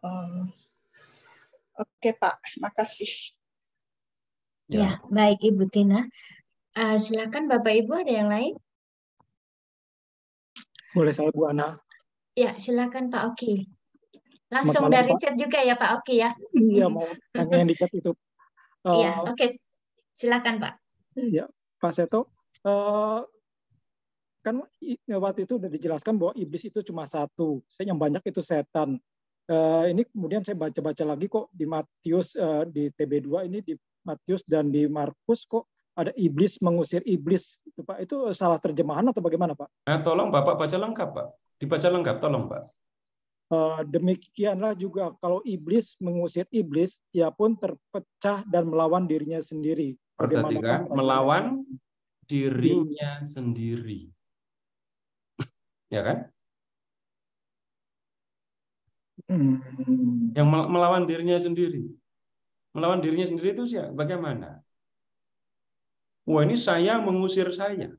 Um, Oke, okay, Pak. Makasih. Ya. ya, baik Ibu Tina. Uh, silakan Bapak Ibu ada yang lain? Boleh saya Bu Ana? Ya, silakan Pak Oki. Langsung malam, dari Pak. chat juga ya Pak Oki ya? Iya mau [LAUGHS] tanya yang di chat itu. Uh, iya, eh, oke. Okay. Silakan Pak. Iya, Pak Seto. Uh, kan ya, waktu itu sudah dijelaskan bahwa iblis itu cuma satu, Saya yang banyak itu setan. Uh, ini kemudian saya baca-baca lagi kok di Matius uh, di TB2 ini di Matius dan di Markus kok ada iblis mengusir iblis itu Pak. Itu salah terjemahan atau bagaimana Pak? Eh tolong Bapak baca lengkap Pak. Dibaca lengkap tolong Pak. Eh, demikianlah juga kalau iblis mengusir iblis, ia pun terpecah dan melawan dirinya sendiri. Perhatikan, melawan dirinya sendiri. ya kan? Hmm. Yang melawan dirinya sendiri. Melawan dirinya sendiri itu siapa? Bagaimana? Wah ini saya mengusir saya.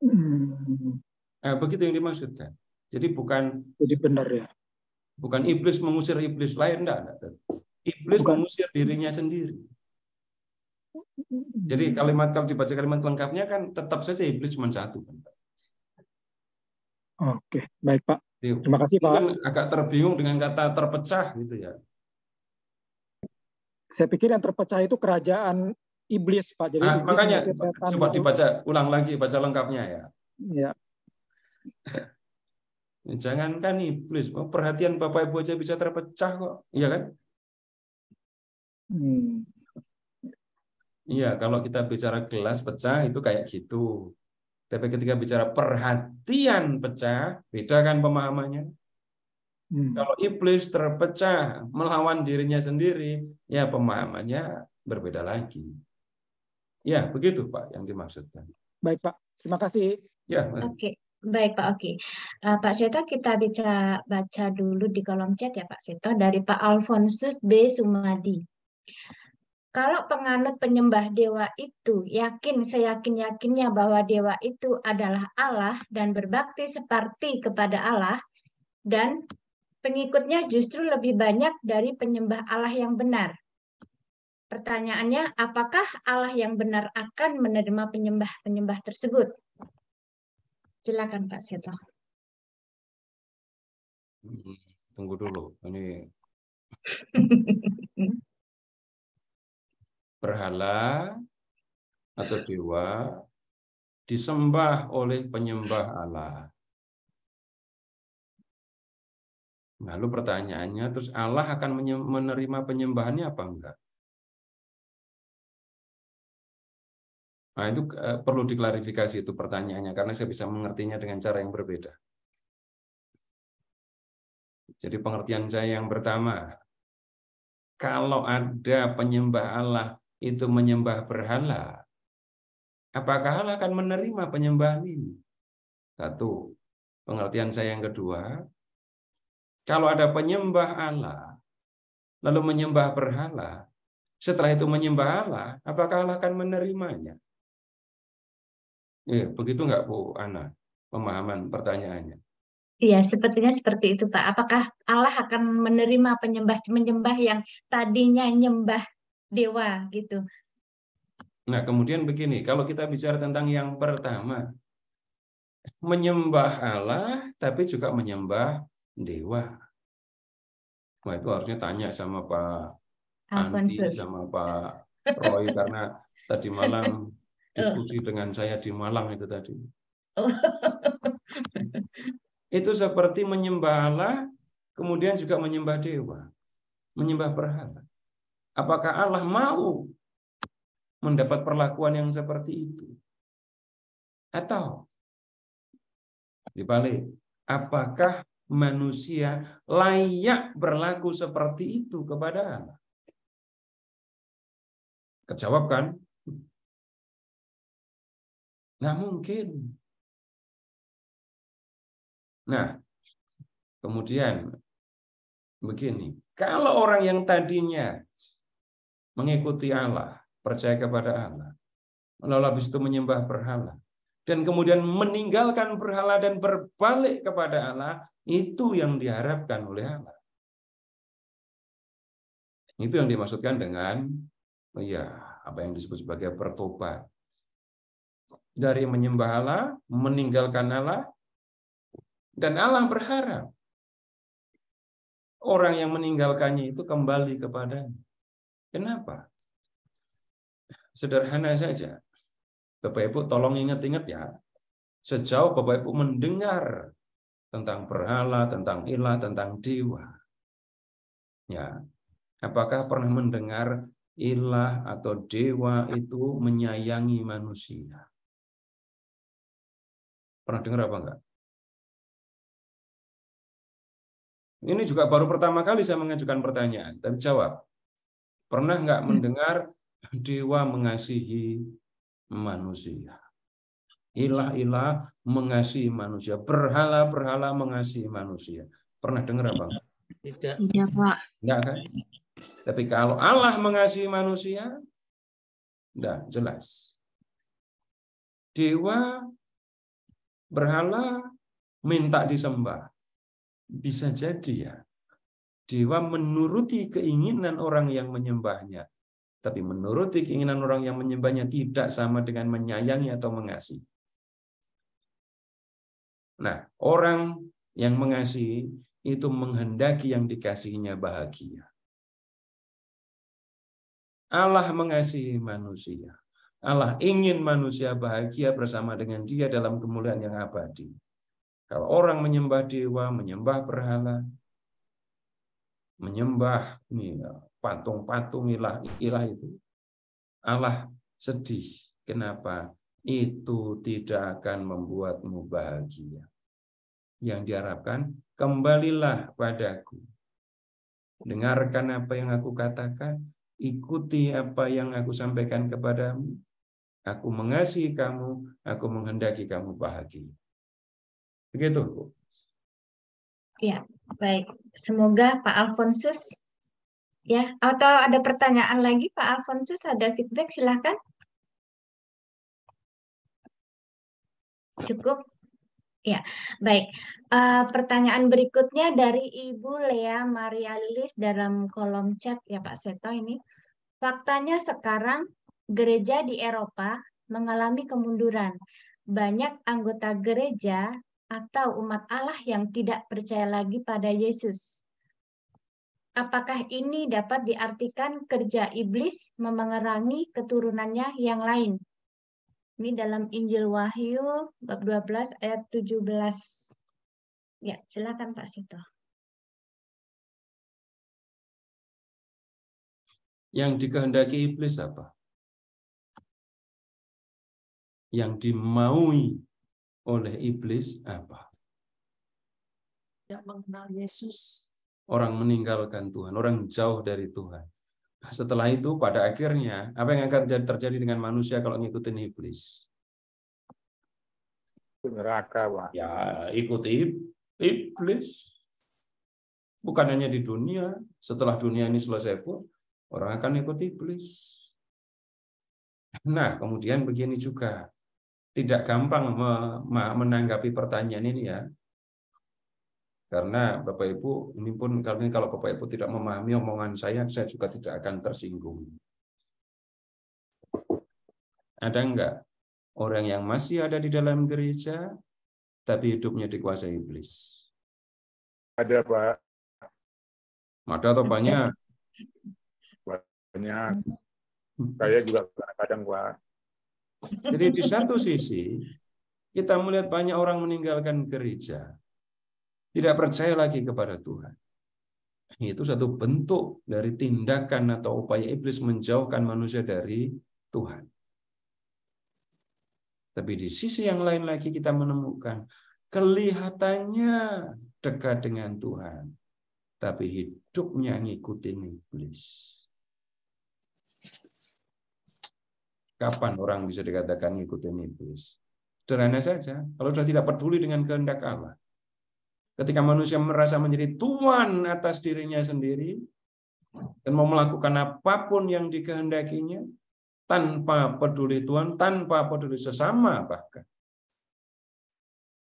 Hmm Eh, begitu yang dimaksudkan. Jadi bukan jadi benar ya. Bukan iblis mengusir iblis lain enggak, enggak. Iblis bukan. mengusir dirinya sendiri. Jadi kalimat kalau dibaca kalimat lengkapnya kan tetap saja iblis cuma satu. Kan, Oke, baik Pak. Iya. Terima kasih Pak. agak terbingung dengan kata terpecah gitu ya. Saya pikir yang terpecah itu kerajaan iblis Pak. Jadi nah, makanya coba dibaca ulang lagi baca lengkapnya ya. Ya, Ya, jangankan iblis, oh, perhatian Bapak Ibu aja bisa terpecah kok, iya kan? Hmm. Iya, kalau kita bicara gelas pecah itu kayak gitu. Tapi ketika bicara perhatian pecah, beda kan pemahamannya? Hmm. Kalau iblis terpecah melawan dirinya sendiri, ya pemahamannya berbeda lagi. Ya, begitu Pak yang dimaksudkan. Baik Pak, terima kasih. Ya. Oke. Okay. Baik Pak Oki. Uh, eh, Pak Seto kita baca, baca dulu di kolom chat ya Pak Seto dari Pak Alfonsus B. Sumadi. Kalau penganut penyembah dewa itu yakin seyakin-yakinnya bahwa dewa itu adalah Allah dan berbakti seperti kepada Allah dan pengikutnya justru lebih banyak dari penyembah Allah yang benar. Pertanyaannya, apakah Allah yang benar akan menerima penyembah-penyembah tersebut? Silakan Pak Seto. Hmm, tunggu dulu, ini [LAUGHS] berhala atau dewa disembah oleh penyembah Allah. Lalu pertanyaannya, terus Allah akan menerima penyembahannya apa enggak? Nah, itu eh, perlu diklarifikasi itu pertanyaannya, karena saya bisa mengertinya dengan cara yang berbeda. Jadi pengertian saya yang pertama, kalau ada penyembah Allah itu menyembah berhala, apakah Allah akan menerima penyembahan ini? Satu. Pengertian saya yang kedua, kalau ada penyembah Allah, lalu menyembah berhala, setelah itu menyembah Allah, apakah Allah akan menerimanya? Ya, begitu nggak Bu Ana pemahaman pertanyaannya? Iya, sepertinya seperti itu Pak. Apakah Allah akan menerima penyembah menyembah yang tadinya nyembah dewa gitu? Nah, kemudian begini, kalau kita bicara tentang yang pertama, menyembah Allah tapi juga menyembah dewa. Wah, itu harusnya tanya sama Pak Andi, sama Pak Roy karena tadi malam [LAUGHS] diskusi eh. dengan saya di Malang itu tadi. Oh. [LAUGHS] itu seperti menyembah Allah, kemudian juga menyembah dewa, menyembah berhala. Apakah Allah mau mendapat perlakuan yang seperti itu? Atau dibalik, apakah manusia layak berlaku seperti itu kepada Allah? Kejawab kan? Nggak mungkin. Nah, kemudian begini, kalau orang yang tadinya mengikuti Allah, percaya kepada Allah, lalu habis itu menyembah berhala, dan kemudian meninggalkan berhala dan berbalik kepada Allah, itu yang diharapkan oleh Allah. Itu yang dimaksudkan dengan ya apa yang disebut sebagai pertobat dari menyembah Allah, meninggalkan Allah, dan Allah berharap orang yang meninggalkannya itu kembali kepadanya. Kenapa? Sederhana saja. Bapak Ibu tolong ingat-ingat ya. Sejauh Bapak Ibu mendengar tentang berhala, tentang ilah, tentang dewa. Ya. Apakah pernah mendengar ilah atau dewa itu menyayangi manusia? Pernah dengar apa enggak? Ini juga baru pertama kali saya mengajukan pertanyaan, tapi jawab. Pernah enggak hmm. mendengar dewa mengasihi manusia? Ilah-ilah mengasihi manusia, berhala-berhala mengasihi manusia. Pernah dengar apa enggak? Tidak. Iya, Pak. Enggak kan? Tapi kalau Allah mengasihi manusia, enggak jelas. Dewa Berhala minta disembah. Bisa jadi ya. Dewa menuruti keinginan orang yang menyembahnya. Tapi menuruti keinginan orang yang menyembahnya tidak sama dengan menyayangi atau mengasihi. Nah, orang yang mengasihi itu menghendaki yang dikasihinya bahagia. Allah mengasihi manusia. Allah ingin manusia bahagia bersama dengan dia dalam kemuliaan yang abadi. Kalau orang menyembah dewa, menyembah berhala, menyembah patung-patung ilah-ilah itu, Allah sedih. Kenapa? Itu tidak akan membuatmu bahagia. Yang diharapkan, kembalilah padaku. Dengarkan apa yang aku katakan, ikuti apa yang aku sampaikan kepadamu, Aku mengasihi kamu, aku menghendaki kamu bahagia. Begitu, Bu. Ya, baik. Semoga Pak Alfonsus ya atau ada pertanyaan lagi Pak Alfonsus ada feedback silahkan. Cukup. Ya, baik. Uh, pertanyaan berikutnya dari Ibu Lea Maria Lilis dalam kolom chat ya Pak Seto ini. Faktanya sekarang gereja di Eropa mengalami kemunduran. Banyak anggota gereja atau umat Allah yang tidak percaya lagi pada Yesus. Apakah ini dapat diartikan kerja iblis memengerangi keturunannya yang lain? Ini dalam Injil Wahyu bab 12 ayat 17. Ya, silakan Pak Sito. Yang dikehendaki iblis apa? yang dimaui oleh iblis apa? Tidak mengenal Yesus. Orang meninggalkan Tuhan, orang jauh dari Tuhan. Nah, setelah itu pada akhirnya apa yang akan terjadi dengan manusia kalau ngikutin iblis? Neraka, Pak. Ya, ikuti iblis. Bukan hanya di dunia, setelah dunia ini selesai pun orang akan ikuti iblis. Nah, kemudian begini juga tidak gampang menanggapi pertanyaan ini ya. Karena Bapak Ibu ini pun kali kalau Bapak Ibu tidak memahami omongan saya, saya juga tidak akan tersinggung. Ada enggak orang yang masih ada di dalam gereja tapi hidupnya dikuasai iblis? Ada, Pak. Ada atau banyak? Banyak. Saya juga kadang-kadang, Pak. Jadi di satu sisi kita melihat banyak orang meninggalkan gereja, tidak percaya lagi kepada Tuhan. Itu satu bentuk dari tindakan atau upaya iblis menjauhkan manusia dari Tuhan. Tapi di sisi yang lain lagi kita menemukan kelihatannya dekat dengan Tuhan, tapi hidupnya ngikutin iblis. Kapan orang bisa dikatakan ngikutin iblis? Sederhana saja, kalau sudah tidak peduli dengan kehendak Allah. Ketika manusia merasa menjadi tuan atas dirinya sendiri dan mau melakukan apapun yang dikehendakinya tanpa peduli Tuhan, tanpa peduli sesama bahkan.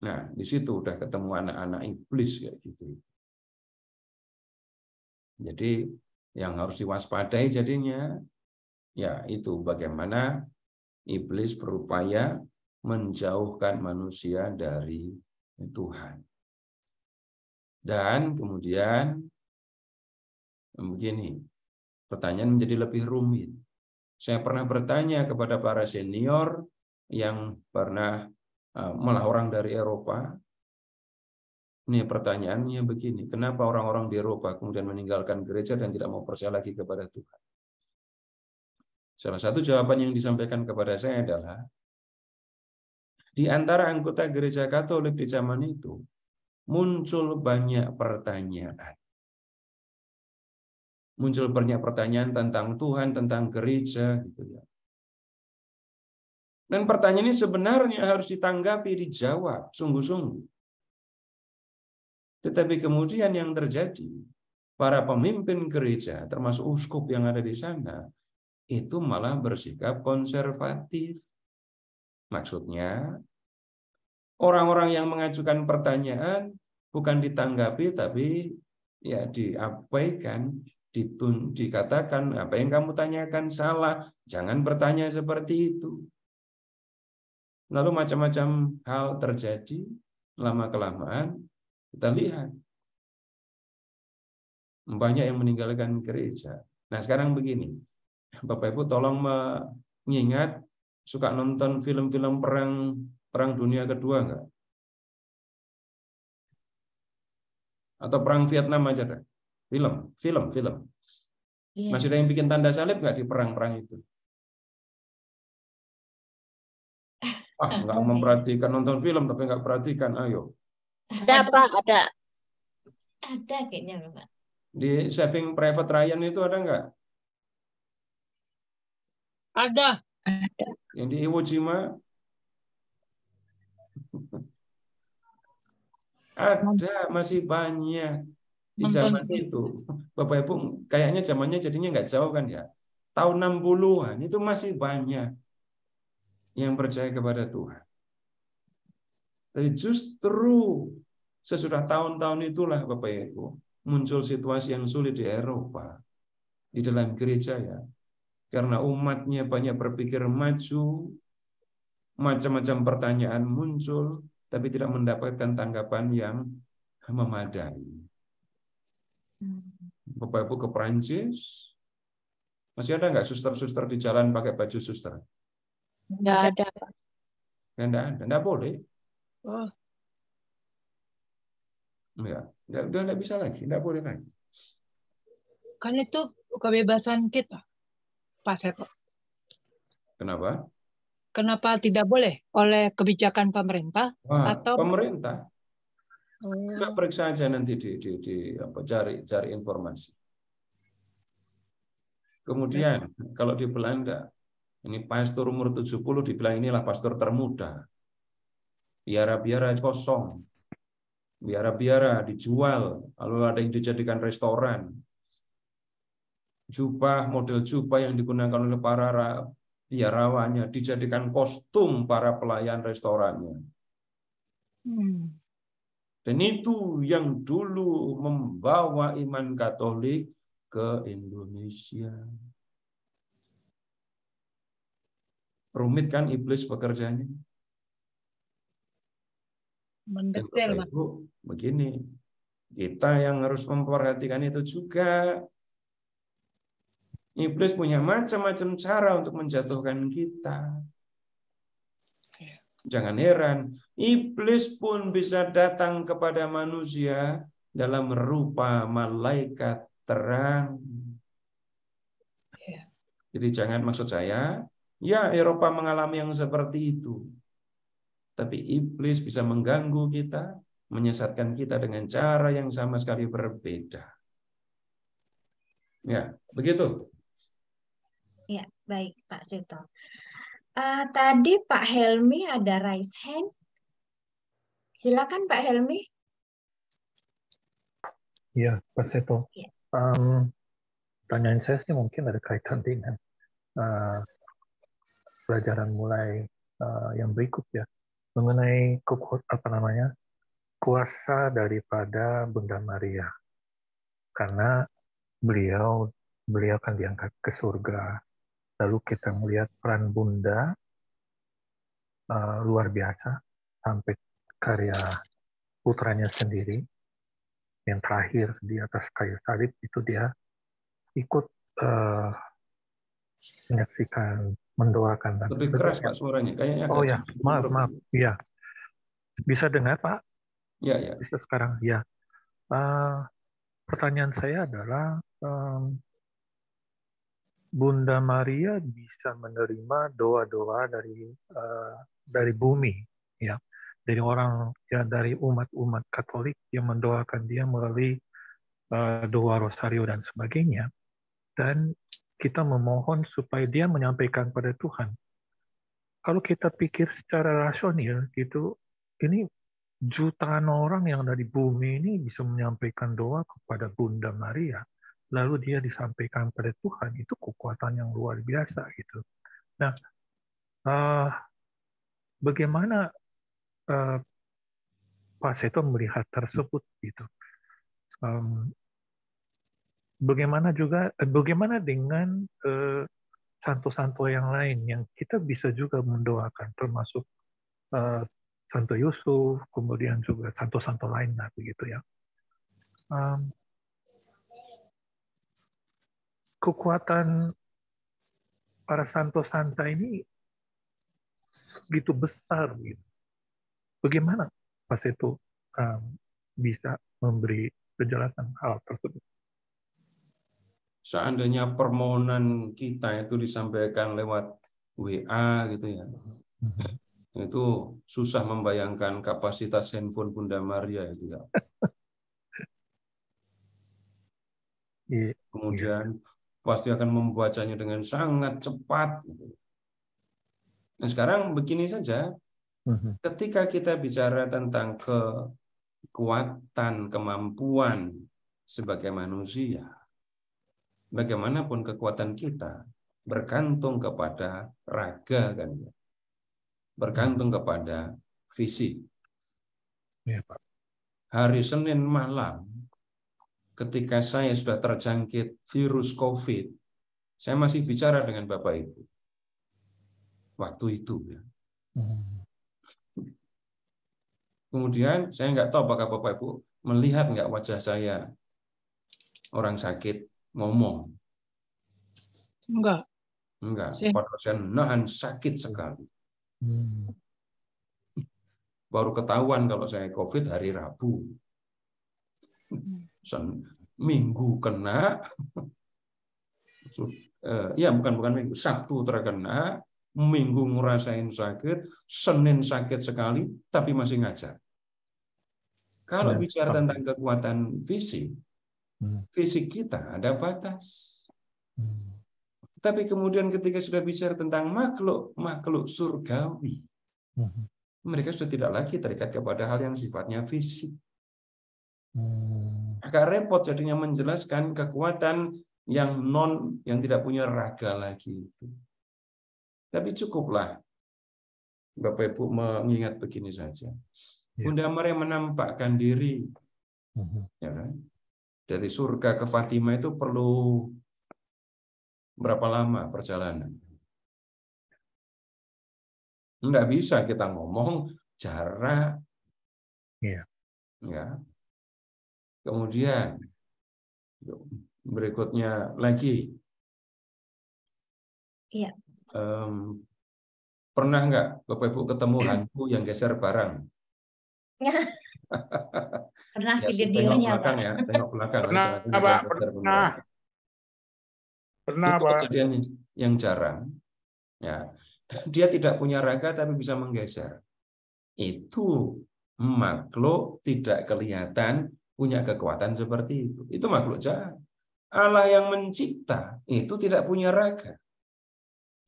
Nah, di situ udah ketemu anak-anak iblis ya gitu. Jadi yang harus diwaspadai jadinya itu bagaimana iblis berupaya menjauhkan manusia dari Tuhan. Dan kemudian begini, pertanyaan menjadi lebih rumit. Saya pernah bertanya kepada para senior yang pernah eh, malah orang dari Eropa. Ini pertanyaannya begini, kenapa orang-orang di Eropa kemudian meninggalkan gereja dan tidak mau percaya lagi kepada Tuhan? Salah satu jawaban yang disampaikan kepada saya adalah di antara anggota gereja Katolik di zaman itu muncul banyak pertanyaan. Muncul banyak pertanyaan tentang Tuhan, tentang gereja gitu ya. Dan pertanyaan ini sebenarnya harus ditanggapi, dijawab sungguh-sungguh. Tetapi kemudian yang terjadi, para pemimpin gereja, termasuk uskup yang ada di sana, itu malah bersikap konservatif. Maksudnya, orang-orang yang mengajukan pertanyaan bukan ditanggapi, tapi ya diabaikan, ditun, dikatakan apa yang kamu tanyakan salah, jangan bertanya seperti itu. Lalu macam-macam hal terjadi, lama-kelamaan kita lihat. Banyak yang meninggalkan gereja. Nah sekarang begini, Bapak Ibu tolong mengingat suka nonton film-film perang perang dunia kedua enggak? Atau perang Vietnam aja deh. Film, film, film. Yeah. Masih ada yang bikin tanda salib enggak di perang-perang itu? Ah, nggak memperhatikan nonton film tapi enggak perhatikan, ayo. Ada apa? Ada. Ada kayaknya, Bapak. Di Saving Private Ryan itu ada enggak? Ada. Yang di Iwo Jima? Ada, masih banyak di zaman itu. Bapak Ibu, kayaknya zamannya jadinya nggak jauh kan ya. Tahun 60-an itu masih banyak yang percaya kepada Tuhan. Tapi justru sesudah tahun-tahun itulah Bapak Ibu, muncul situasi yang sulit di Eropa. Di dalam gereja ya, karena umatnya banyak berpikir maju, macam-macam pertanyaan muncul, tapi tidak mendapatkan tanggapan yang memadai. Hmm. Bapak Ibu ke Perancis, masih ada nggak suster-suster di jalan pakai baju suster? Nggak ada. Nggak ada, nggak boleh. Oh. Ya, udah nggak bisa lagi, nggak boleh lagi. Kan itu kebebasan kita. Pak Seto? Kenapa? Kenapa tidak boleh oleh kebijakan pemerintah Wah, atau pemerintah? Kita oh. periksa aja nanti di, di, di apa, cari cari informasi. Kemudian kalau di Belanda ini pastor umur 70 dibilang inilah pastor termuda. Biara-biara kosong. Biara-biara dijual, lalu ada yang dijadikan restoran jubah, model jubah yang digunakan oleh para biarawannya dijadikan kostum para pelayan restorannya. Hmm. Dan itu yang dulu membawa iman Katolik ke Indonesia. Rumit kan iblis pekerjaannya? Mendetail, Ibu, begini, kita yang harus memperhatikan itu juga. Iblis punya macam-macam cara untuk menjatuhkan kita. Iya. Jangan heran, iblis pun bisa datang kepada manusia dalam rupa malaikat terang. Iya. Jadi jangan maksud saya, ya Eropa mengalami yang seperti itu. Tapi iblis bisa mengganggu kita, menyesatkan kita dengan cara yang sama sekali berbeda. Ya, begitu. Ya, baik Pak Seto. Uh, eh, tadi Pak Helmi ada raise hand. Silakan Pak Helmi. Ya Pak Seto. Ya. Um, pertanyaan saya sih mungkin ada kaitan dengan uh, pelajaran mulai uh, yang berikut ya mengenai apa namanya kuasa daripada Bunda Maria karena beliau beliau akan diangkat ke surga lalu kita melihat peran bunda uh, luar biasa sampai karya putranya sendiri yang terakhir di atas kayu salib itu dia ikut uh, menyaksikan mendoakan lebih keras ya. pak suaranya kayaknya oh ya maaf maaf ya bisa dengar pak ya ya bisa sekarang ya uh, pertanyaan saya adalah um, Bunda Maria bisa menerima doa-doa dari uh, dari bumi, ya, dari orang ya dari umat-umat Katolik yang mendoakan dia melalui uh, doa rosario dan sebagainya, dan kita memohon supaya dia menyampaikan pada Tuhan. Kalau kita pikir secara rasional, gitu, ini jutaan orang yang dari bumi ini bisa menyampaikan doa kepada Bunda Maria lalu dia disampaikan pada Tuhan itu kekuatan yang luar biasa gitu. Nah, uh, bagaimana uh, Pak Seto melihat tersebut gitu? Um, bagaimana juga eh, bagaimana dengan uh, santo-santo yang lain yang kita bisa juga mendoakan termasuk uh, Santo Yusuf, kemudian juga santo-santo lain begitu ya. Um, kekuatan para santo santa ini begitu besar gitu. Bagaimana pas itu um, bisa memberi penjelasan hal tersebut? Seandainya permohonan kita itu disampaikan lewat WA gitu ya, mm-hmm. itu susah membayangkan kapasitas handphone Bunda Maria itu ya. [LAUGHS] Iya, iya. Kemudian pasti akan membacanya dengan sangat cepat. Nah, sekarang begini saja, mm-hmm. ketika kita bicara tentang kekuatan, kemampuan sebagai manusia, bagaimanapun kekuatan kita bergantung kepada raga kan Berkantung ya? bergantung kepada fisik. Iya, Hari Senin malam ketika saya sudah terjangkit virus COVID, saya masih bicara dengan Bapak Ibu. Waktu itu. ya. Kemudian saya nggak tahu apakah Bapak Ibu melihat nggak wajah saya orang sakit ngomong. Enggak. Enggak. Saya... nahan sakit sekali. Hmm. Baru ketahuan kalau saya COVID hari Rabu. Hmm minggu kena, eh, ya bukan bukan minggu, Sabtu terkena, minggu ngerasain sakit, Senin sakit sekali, tapi masih ngajar. Kalau bicara tentang kekuatan fisik, hmm. fisik kita ada batas. Hmm. Tapi kemudian ketika sudah bicara tentang makhluk, makhluk surgawi, hmm. mereka sudah tidak lagi terikat kepada hal yang sifatnya fisik agak repot jadinya menjelaskan kekuatan yang non yang tidak punya raga lagi itu. Tapi cukuplah Bapak Ibu mengingat begini saja. Ya. Bunda Maria menampakkan diri. Mhm. Ya kan? Dari surga ke Fatima itu perlu berapa lama perjalanan? Tidak bisa kita ngomong jarak. Ya. ya. Kemudian berikutnya lagi. Iya. Um, pernah nggak Bapak Ibu ketemu [CLEARS THROAT] hantu yang geser barang? Ya. [LAUGHS] pernah ya, videonya belakang ya, tengok belakang. Pernah, aja, pernah Pernah. Pernah, pernah pernah kejadian yang jarang. Ya. [LAUGHS] Dia tidak punya raga tapi bisa menggeser. Itu makhluk tidak kelihatan punya kekuatan seperti itu. Itu makhluk jahat. Allah yang mencipta itu tidak punya raga.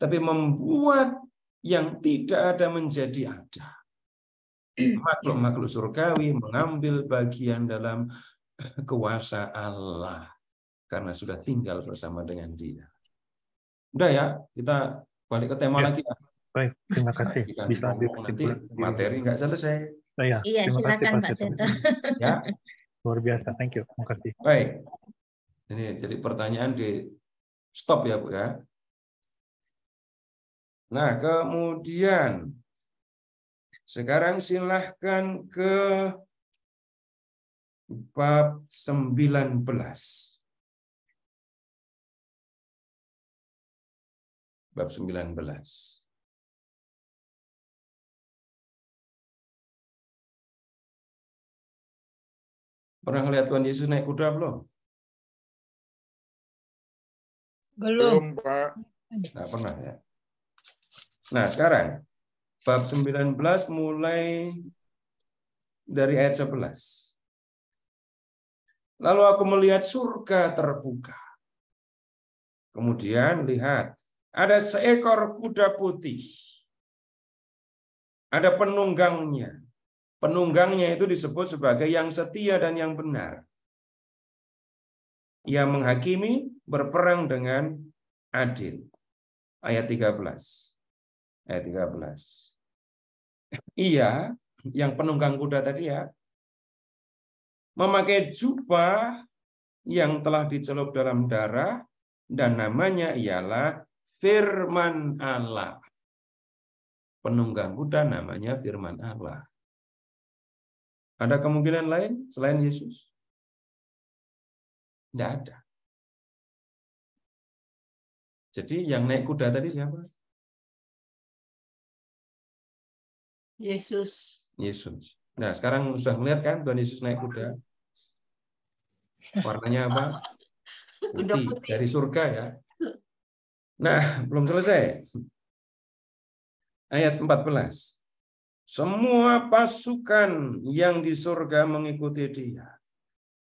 Tapi membuat yang tidak ada menjadi ada. Makhluk-makhluk surgawi mengambil bagian dalam [CLEARS THROAT] kuasa Allah. Karena sudah tinggal bersama dengan dia. Udah ya, kita balik ke tema ya. lagi. Ya. Baik, terima kasih. Bisa nanti materi nggak selesai. Iya. Iya, silakan Pak Seto. Ya. [LAUGHS] Luar biasa. Thank you. Terima kasih. Baik. Ini jadi pertanyaan di stop ya, Bu ya. Nah, kemudian sekarang silahkan ke bab 19. Bab 19. Pernah lihat Tuhan Yesus naik kuda belum? Belum, Pak. Nah, pernah ya. Nah, sekarang bab 19 mulai dari ayat 11. Lalu aku melihat surga terbuka. Kemudian lihat, ada seekor kuda putih. Ada penunggangnya. Penunggangnya itu disebut sebagai yang setia dan yang benar. Yang menghakimi berperang dengan adil. Ayat 13. Ayat 13. Ia yang penunggang kuda tadi ya memakai jubah yang telah dicelup dalam darah dan namanya ialah firman Allah. Penunggang kuda namanya firman Allah. Ada kemungkinan lain selain Yesus? Tidak ada. Jadi yang naik kuda tadi siapa? Yesus. Yesus. Nah, sekarang sudah melihat kan Tuhan Yesus naik kuda. Warnanya apa? [LAUGHS] Putih, dari surga ya. Nah, belum selesai. Ayat 14. Semua pasukan yang di surga mengikuti dia.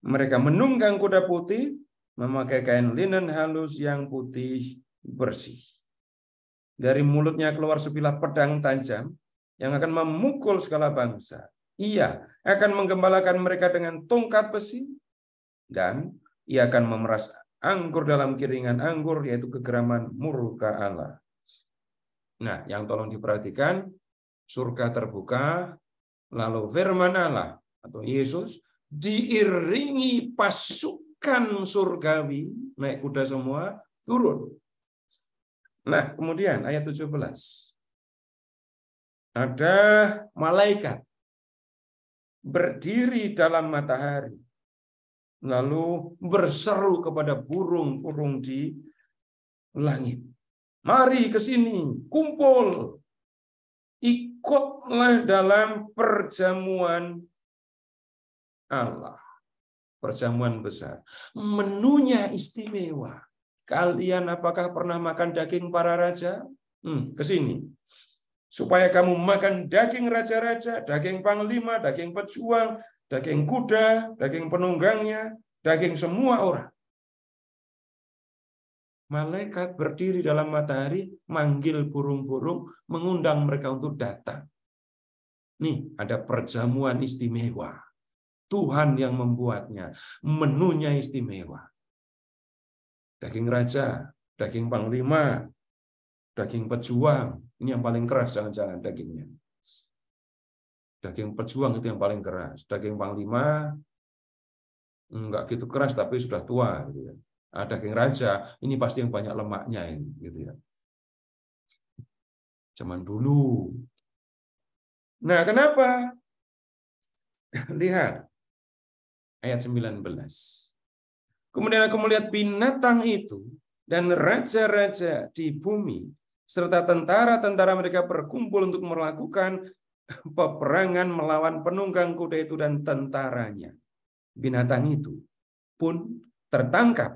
Mereka menunggang kuda putih, memakai kain linen halus yang putih bersih. Dari mulutnya keluar sebilah pedang tajam yang akan memukul segala bangsa. Ia akan menggembalakan mereka dengan tongkat besi dan ia akan memeras anggur dalam kiringan anggur yaitu kegeraman murka Allah. Nah, yang tolong diperhatikan surga terbuka, lalu firman Allah atau Yesus diiringi pasukan surgawi, naik kuda semua, turun. Nah, kemudian ayat 17. Ada malaikat berdiri dalam matahari, lalu berseru kepada burung-burung di langit. Mari ke sini, kumpul masuklah dalam perjamuan Allah. Perjamuan besar. Menunya istimewa. Kalian apakah pernah makan daging para raja? Hmm, ke sini. Supaya kamu makan daging raja-raja, daging panglima, daging pejuang, daging kuda, daging penunggangnya, daging semua orang. Malaikat berdiri dalam matahari, manggil burung-burung, mengundang mereka untuk datang. Nih, ada perjamuan istimewa. Tuhan yang membuatnya. Menunya istimewa. Daging raja, daging panglima, daging pejuang. Ini yang paling keras jangan-jangan dagingnya. Daging pejuang itu yang paling keras. Daging panglima enggak gitu keras tapi sudah tua gitu ya. Nah, daging raja ini pasti yang banyak lemaknya ini gitu ya. Zaman dulu Nah, kenapa? [LAUGHS] Lihat ayat 19. Kemudian aku melihat binatang itu dan raja-raja di bumi serta tentara-tentara mereka berkumpul untuk melakukan [LAUGHS] peperangan melawan penunggang kuda itu dan tentaranya. Binatang itu pun tertangkap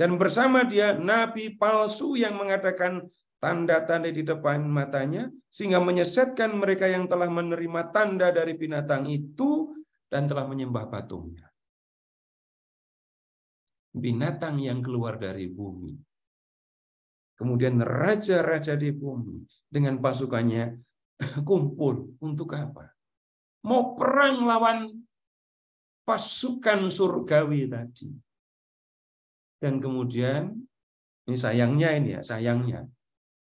dan bersama dia nabi palsu yang mengadakan tanda-tanda di depan matanya, sehingga menyesatkan mereka yang telah menerima tanda dari binatang itu dan telah menyembah patungnya. Binatang yang keluar dari bumi. Kemudian raja-raja di bumi dengan pasukannya [CLEARS THROAT] kumpul untuk apa? Mau perang lawan pasukan surgawi tadi. Dan kemudian, ini sayangnya ini ya, sayangnya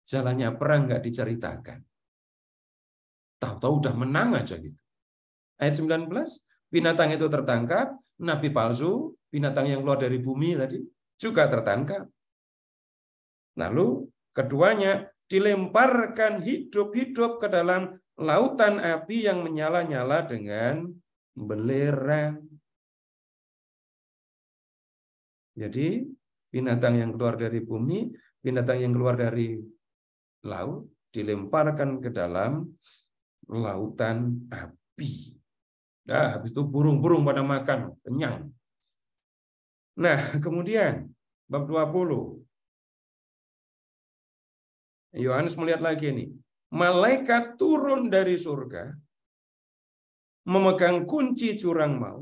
jalannya perang nggak diceritakan. Tahu-tahu udah menang aja gitu. Ayat 19, binatang itu tertangkap, nabi palsu, binatang yang keluar dari bumi tadi juga tertangkap. Lalu keduanya dilemparkan hidup-hidup ke dalam lautan api yang menyala-nyala dengan belerang. Jadi binatang yang keluar dari bumi, binatang yang keluar dari laut dilemparkan ke dalam lautan api. Nah, habis itu burung-burung pada makan, kenyang. Nah, [LAUGHS] kemudian bab 20. Yohanes melihat lagi ini. Malaikat turun dari surga, memegang kunci curang mau.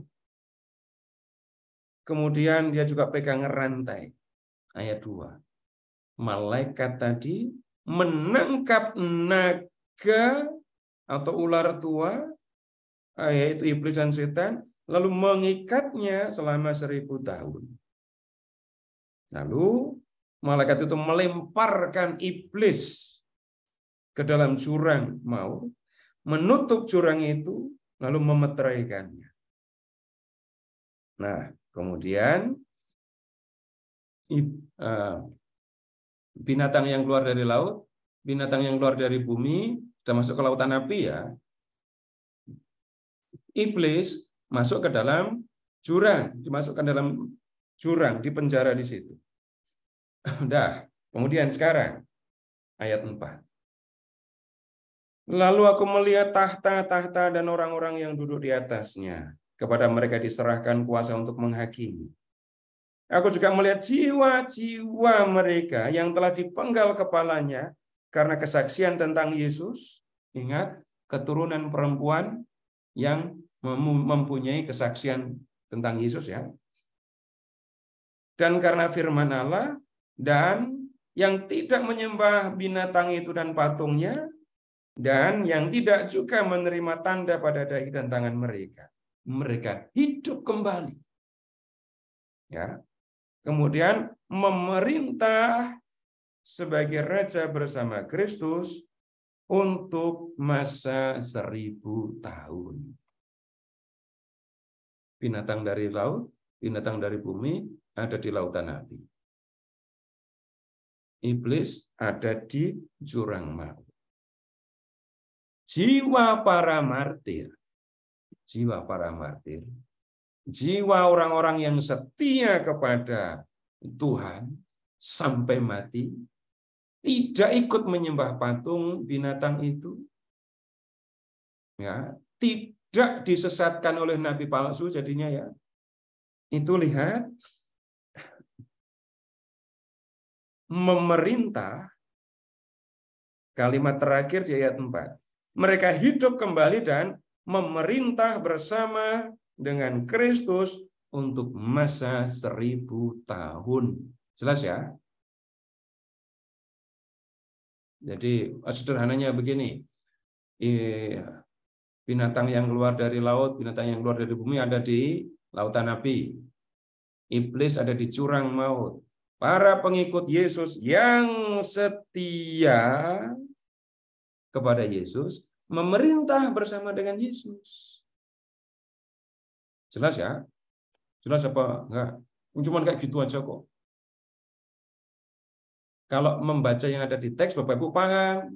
kemudian dia juga pegang rantai. Ayat 2. Malaikat tadi menangkap naga atau ular tua, eh, yaitu iblis dan setan, lalu mengikatnya selama seribu tahun. Lalu malaikat itu melemparkan iblis ke dalam jurang mau menutup jurang itu, lalu memeteraikannya. Nah, kemudian eh, binatang yang keluar dari laut, binatang yang keluar dari bumi, sudah masuk ke lautan api ya. Iblis masuk ke dalam jurang, dimasukkan dalam jurang, di penjara di situ. [LAUGHS] Dah, kemudian sekarang ayat 4. Lalu aku melihat tahta-tahta dan orang-orang yang duduk di atasnya. Kepada mereka diserahkan kuasa untuk menghakimi. Aku juga melihat jiwa-jiwa mereka yang telah dipenggal kepalanya karena kesaksian tentang Yesus. Ingat, keturunan perempuan yang mempunyai kesaksian tentang Yesus ya. Dan karena firman Allah dan yang tidak menyembah binatang itu dan patungnya dan yang tidak juga menerima tanda pada dahi dan tangan mereka. Mereka hidup kembali. Ya, kemudian memerintah sebagai raja bersama Kristus untuk masa seribu tahun. Binatang dari laut, binatang dari bumi ada di lautan api. Iblis ada di jurang maut. Jiwa para martir, jiwa para martir jiwa orang-orang yang setia kepada Tuhan sampai mati, tidak ikut menyembah patung binatang itu, ya tidak disesatkan oleh nabi palsu jadinya ya. Itu lihat memerintah kalimat terakhir di ayat 4. Mereka hidup kembali dan memerintah bersama dengan Kristus untuk masa seribu tahun. Jelas ya? Jadi eh, sederhananya begini, binatang yang keluar dari laut, binatang yang keluar dari bumi ada di lautan api. Iblis ada di curang maut. Para pengikut Yesus yang setia kepada Yesus memerintah bersama dengan Yesus. Jelas ya? Jelas apa enggak? cuma kayak gitu aja kok. Kalau membaca yang ada di teks, Bapak Ibu paham.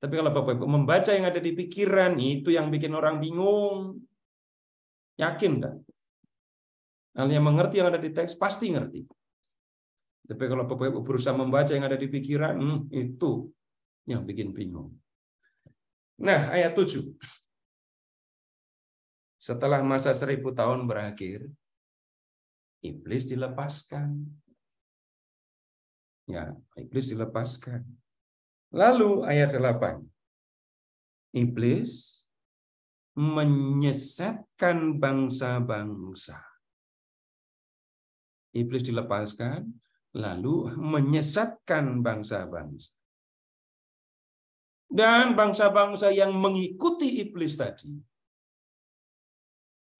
Tapi kalau Bapak Ibu membaca yang ada di pikiran, itu yang bikin orang bingung. Yakin enggak yang mengerti yang ada di teks, pasti ngerti. Tapi kalau Bapak Ibu berusaha membaca yang ada di pikiran, hmm, itu yang bikin bingung. Nah, ayat 7 setelah masa seribu tahun berakhir, iblis dilepaskan. Ya, iblis dilepaskan. Lalu ayat 8. Iblis menyesatkan bangsa-bangsa. Iblis dilepaskan, lalu menyesatkan bangsa-bangsa. Dan bangsa-bangsa yang mengikuti iblis tadi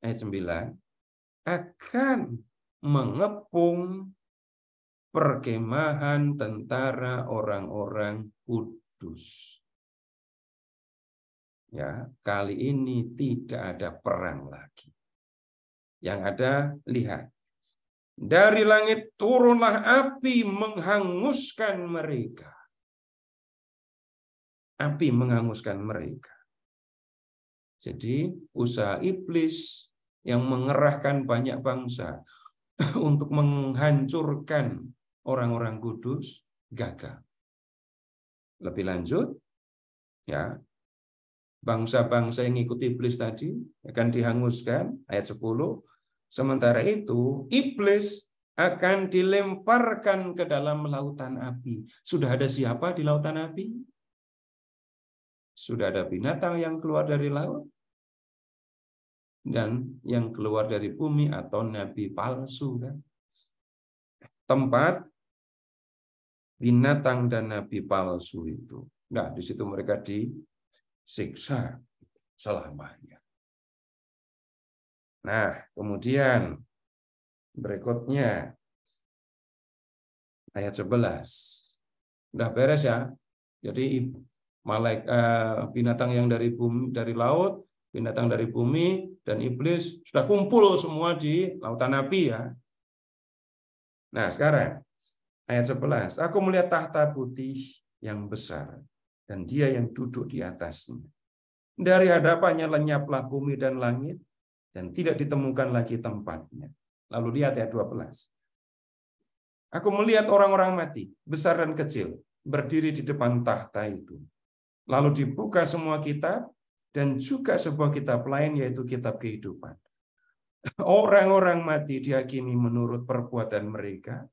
ayat 9 akan mengepung perkemahan tentara orang-orang kudus. Ya, kali ini tidak ada perang lagi. Yang ada lihat. Dari langit turunlah api menghanguskan mereka. Api menghanguskan mereka. Jadi usaha iblis yang mengerahkan banyak bangsa [CLEARS THROAT] untuk menghancurkan orang-orang kudus gagal. Lebih lanjut, ya bangsa-bangsa yang ikut iblis tadi akan dihanguskan ayat 10 sementara itu iblis akan dilemparkan ke dalam lautan api sudah ada siapa di lautan api sudah ada binatang yang keluar dari laut dan yang keluar dari bumi atau nabi palsu kan tempat binatang dan nabi palsu itu nah di situ mereka disiksa selamanya nah kemudian berikutnya ayat 11 udah beres ya jadi malaikat eh, binatang yang dari bumi dari laut binatang dari bumi dan iblis sudah kumpul semua di lautan api ya. Nah, sekarang ayat 11. Aku melihat tahta putih yang besar dan dia yang duduk di atasnya. Dari hadapannya lenyaplah bumi dan langit dan tidak ditemukan lagi tempatnya. Lalu lihat ayat 12. Aku melihat orang-orang mati, besar dan kecil, berdiri di depan tahta itu. Lalu dibuka semua kitab dan juga sebuah kitab lain yaitu kitab kehidupan. Orang-orang mati dihakimi menurut perbuatan mereka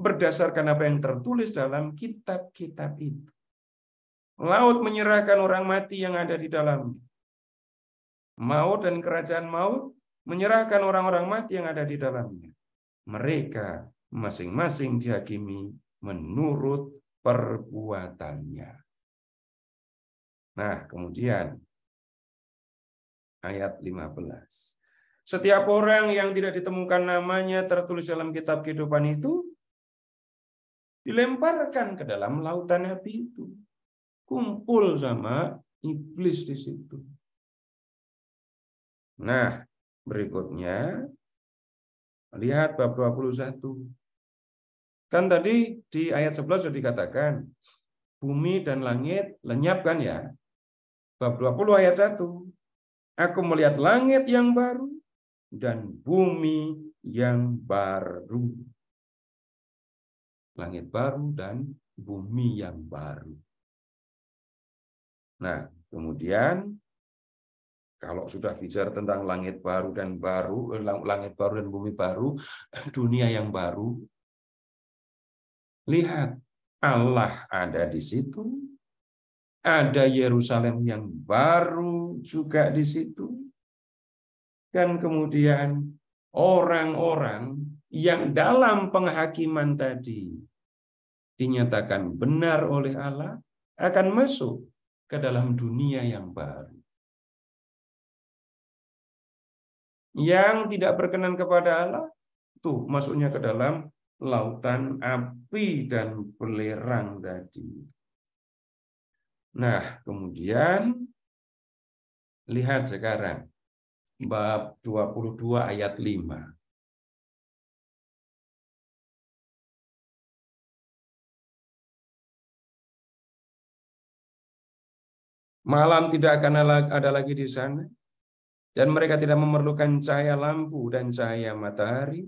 berdasarkan apa yang tertulis dalam kitab-kitab itu. Laut menyerahkan orang mati yang ada di dalamnya. Maut dan kerajaan maut menyerahkan orang-orang mati yang ada di dalamnya. Mereka masing-masing dihakimi menurut perbuatannya. Nah, kemudian ayat 15. Setiap orang yang tidak ditemukan namanya tertulis dalam kitab kehidupan itu dilemparkan ke dalam lautan api itu. Kumpul sama iblis di situ. Nah, berikutnya lihat bab 21. Kan tadi di ayat 11 sudah dikatakan bumi dan langit lenyap kan ya? bab 20 ayat 1. Aku melihat langit yang baru dan bumi yang baru. Langit baru dan bumi yang baru. Nah, kemudian kalau sudah bicara tentang langit baru dan baru, eh, langit baru dan bumi baru, eh, dunia yang baru, lihat Allah ada di situ, ada Yerusalem yang baru juga di situ. Dan kemudian orang-orang yang dalam penghakiman tadi dinyatakan benar oleh Allah akan masuk ke dalam dunia yang baru. Yang tidak berkenan kepada Allah, tuh masuknya ke dalam lautan api dan belerang tadi. Nah, kemudian lihat sekarang bab 22 ayat 5. Malam tidak akan ada lagi di sana, dan mereka tidak memerlukan cahaya lampu dan cahaya matahari,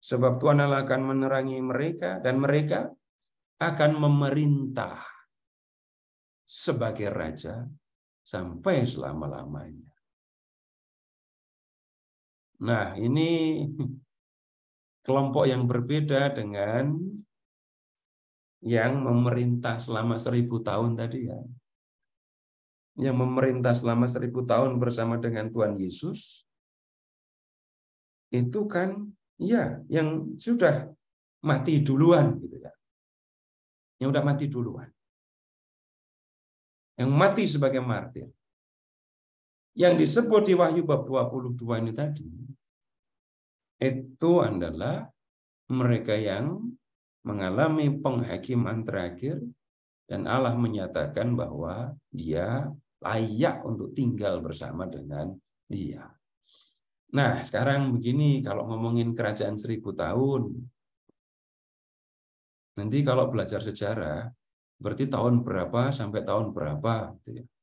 sebab Tuhan Allah akan menerangi mereka, dan mereka akan memerintah sebagai raja sampai selama-lamanya. Nah, ini kelompok yang berbeda dengan yang memerintah selama seribu tahun tadi ya. Yang memerintah selama seribu tahun bersama dengan Tuhan Yesus, itu kan ya yang sudah mati duluan gitu ya. Yang sudah mati duluan yang mati sebagai martir. Yang disebut di Wahyu bab 22 ini tadi itu adalah mereka yang mengalami penghakiman terakhir dan Allah menyatakan bahwa dia layak untuk tinggal bersama dengan dia. Nah, sekarang begini, kalau ngomongin kerajaan seribu tahun, nanti kalau belajar sejarah, berarti tahun berapa sampai tahun berapa gitu ya. [LAUGHS]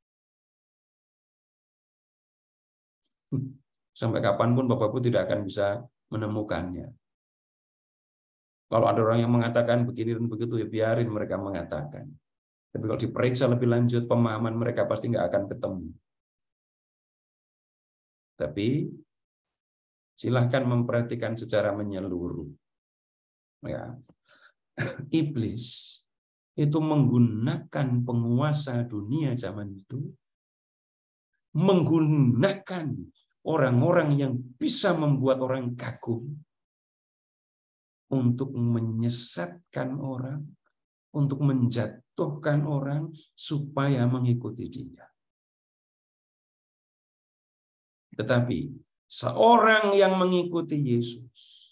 Sampai kapanpun Bapak Ibu tidak akan bisa menemukannya. Kalau ada orang yang mengatakan begini dan begitu, ya biarin mereka mengatakan. Tapi kalau diperiksa lebih lanjut, pemahaman mereka pasti nggak akan ketemu. Tapi silahkan memperhatikan secara menyeluruh. Ya. [CLEARS THROAT] Iblis itu menggunakan penguasa dunia zaman itu, menggunakan orang-orang yang bisa membuat orang kagum untuk menyesatkan orang, untuk menjatuhkan orang supaya mengikuti dia. Tetapi seorang yang mengikuti Yesus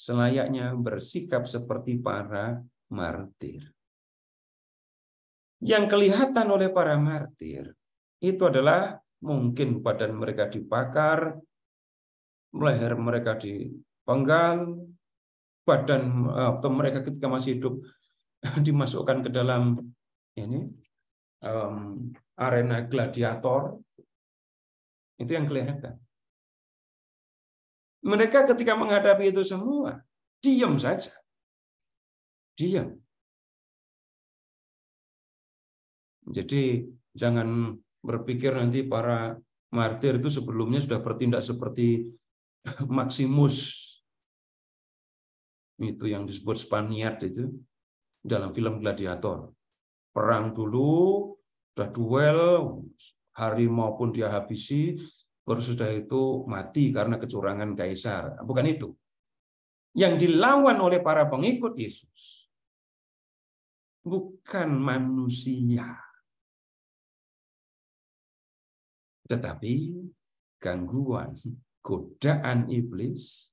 selayaknya bersikap seperti para martir. Yang kelihatan oleh para martir itu adalah mungkin badan mereka dibakar, leher mereka dipenggal, badan atau mereka ketika masih hidup [LAUGHS] dimasukkan ke dalam ini um, arena gladiator itu yang kelihatan. Mereka ketika menghadapi itu semua diam saja diam. Jadi jangan berpikir nanti para martir itu sebelumnya sudah bertindak seperti [LAUGHS] Maximus. Itu yang disebut Spaniard itu dalam film Gladiator. Perang dulu, sudah duel, hari maupun dia habisi, baru sudah itu mati karena kecurangan kaisar. Bukan itu. Yang dilawan oleh para pengikut Yesus bukan manusia. Tetapi gangguan, godaan iblis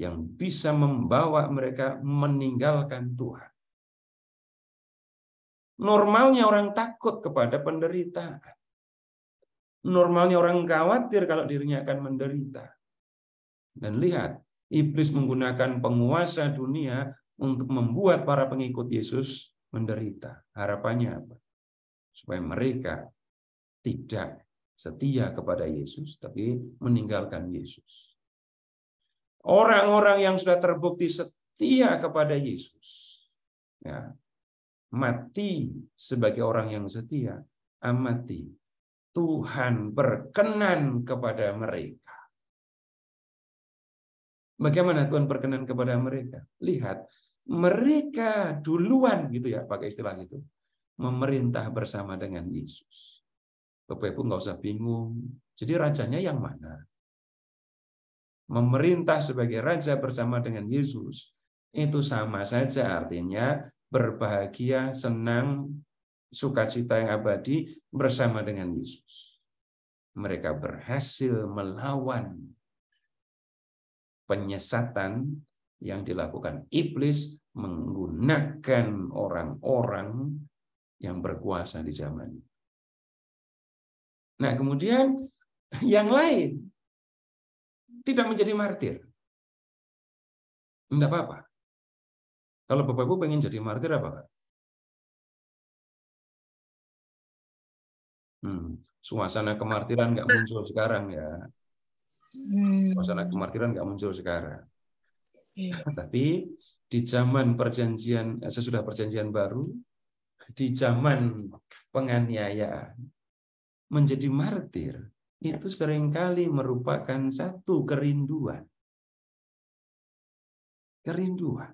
yang bisa membawa mereka meninggalkan Tuhan. Normalnya orang takut kepada penderitaan. Normalnya orang khawatir kalau dirinya akan menderita. Dan lihat, iblis menggunakan penguasa dunia untuk membuat para pengikut Yesus menderita. Harapannya apa? Supaya mereka tidak setia kepada Yesus, tapi meninggalkan Yesus. Orang-orang yang sudah terbukti setia kepada Yesus, ya, mati sebagai orang yang setia, amati. Tuhan berkenan kepada mereka. Bagaimana Tuhan berkenan kepada mereka? Lihat, mereka duluan gitu ya pakai istilah itu memerintah bersama dengan Yesus. Bapak Ibu nggak usah bingung. Jadi rajanya yang mana? Memerintah sebagai raja bersama dengan Yesus itu sama saja artinya berbahagia, senang, sukacita yang abadi bersama dengan Yesus. Mereka berhasil melawan penyesatan yang dilakukan iblis menggunakan orang-orang yang berkuasa di zaman. Nah, kemudian [LAUGHS] yang lain tidak menjadi martir. Tidak apa-apa. Kalau Bapak Ibu pengen jadi martir apa? Hmm, suasana kemartiran nggak muncul sekarang ya. Hmm. Suasana kemartiran nggak muncul sekarang. Iya. [LAUGHS] Tapi di zaman perjanjian eh, sesudah perjanjian baru, di zaman penganiayaan menjadi martir itu seringkali merupakan satu kerinduan. Kerinduan.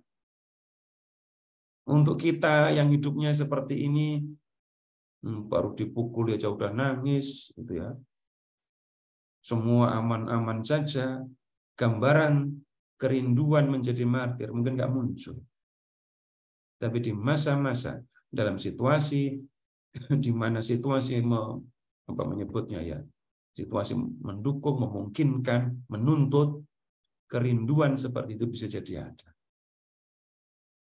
Untuk kita yang hidupnya seperti ini hmm, baru dipukul ya jauh dan nangis gitu ya. Semua aman-aman saja, gambaran kerinduan menjadi martir mungkin nggak muncul. Tapi di masa-masa dalam situasi [LAUGHS] di mana situasi apa menyebutnya ya situasi mendukung, memungkinkan, menuntut kerinduan seperti itu bisa jadi ada.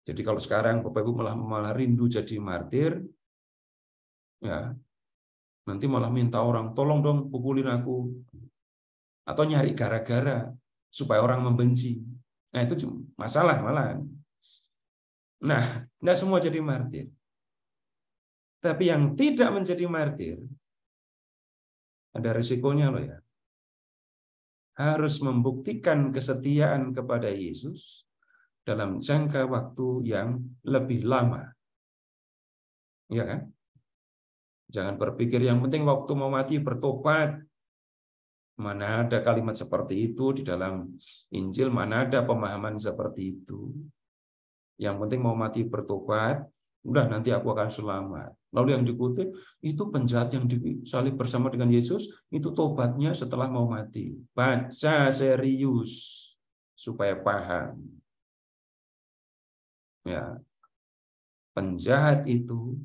Jadi kalau sekarang Bapak Ibu malah malah rindu jadi martir, ya nanti malah minta orang tolong dong pukulin aku atau nyari gara-gara supaya orang membenci. Nah, itu masalah malah. Nah, tidak semua jadi martir. Tapi yang tidak menjadi martir, ada risikonya loh ya. Harus membuktikan kesetiaan kepada Yesus dalam jangka waktu yang lebih lama. Ya kan? Jangan berpikir yang penting waktu mau mati bertobat, Mana ada kalimat seperti itu di dalam Injil, mana ada pemahaman seperti itu. Yang penting mau mati bertobat, udah nanti aku akan selamat. Lalu yang dikutip, itu penjahat yang disalib bersama dengan Yesus, itu tobatnya setelah mau mati. Baca serius supaya paham. Ya, penjahat itu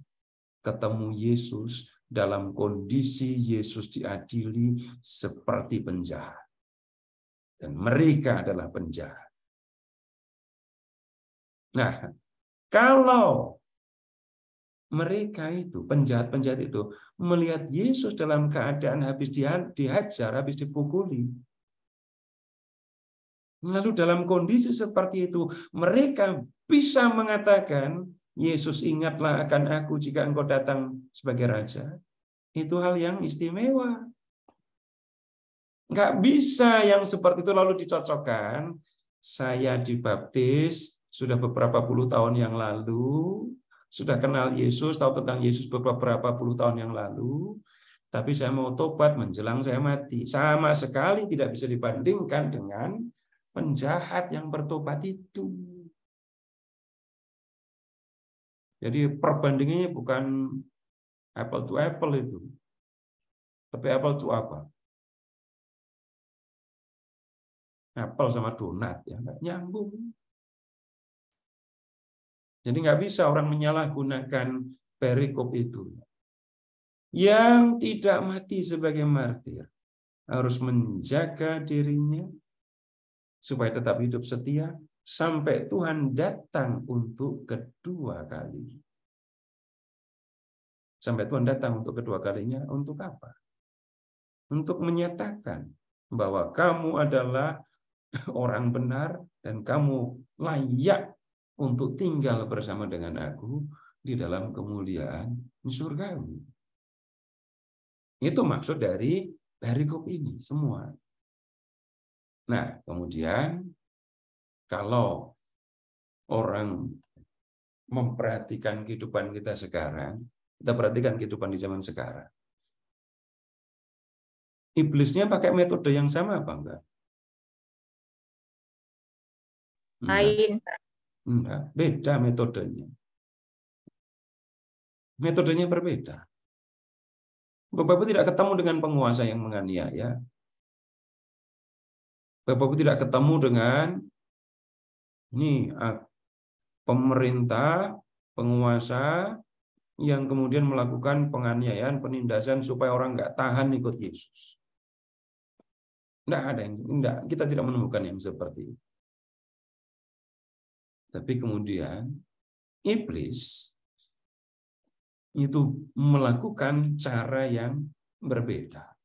ketemu Yesus dalam kondisi Yesus diadili seperti penjahat. Dan mereka adalah penjahat. Nah, kalau mereka itu, penjahat-penjahat itu, melihat Yesus dalam keadaan habis dihajar, habis dipukuli, Lalu dalam kondisi seperti itu, mereka bisa mengatakan, Yesus ingatlah akan aku jika engkau datang sebagai raja. Itu hal yang istimewa. Enggak bisa yang seperti itu lalu dicocokkan. Saya dibaptis sudah beberapa puluh tahun yang lalu, sudah kenal Yesus, tahu tentang Yesus beberapa puluh tahun yang lalu, tapi saya mau tobat menjelang saya mati. Sama sekali tidak bisa dibandingkan dengan penjahat yang bertobat itu. Jadi perbandingannya bukan apple to apple itu. Tapi apple to apa? Apple sama donat ya nggak nyambung. Jadi nggak bisa orang menyalahgunakan perikop itu. Yang tidak mati sebagai martir harus menjaga dirinya supaya tetap hidup setia sampai Tuhan datang untuk kedua kali. Sampai Tuhan datang untuk kedua kalinya untuk apa? Untuk menyatakan bahwa kamu adalah [CLEARS THROAT] orang benar dan kamu layak untuk tinggal bersama dengan aku di dalam kemuliaan surgawi. Itu maksud dari perikop ini semua. Nah, kemudian kalau orang memperhatikan kehidupan kita sekarang, kita perhatikan kehidupan di zaman sekarang. Iblisnya pakai metode yang sama apa enggak? Lain. Enggak. beda metodenya. Metodenya berbeda. Bapak Ibu tidak ketemu dengan penguasa yang menganiaya. Bapak Ibu tidak ketemu dengan ini ah, pemerintah, penguasa yang kemudian melakukan penganiayaan, penindasan supaya orang nggak tahan ikut Yesus. Nggak ada yang, enggak, kita tidak menemukan yang seperti itu. Tapi kemudian iblis itu melakukan cara yang berbeda.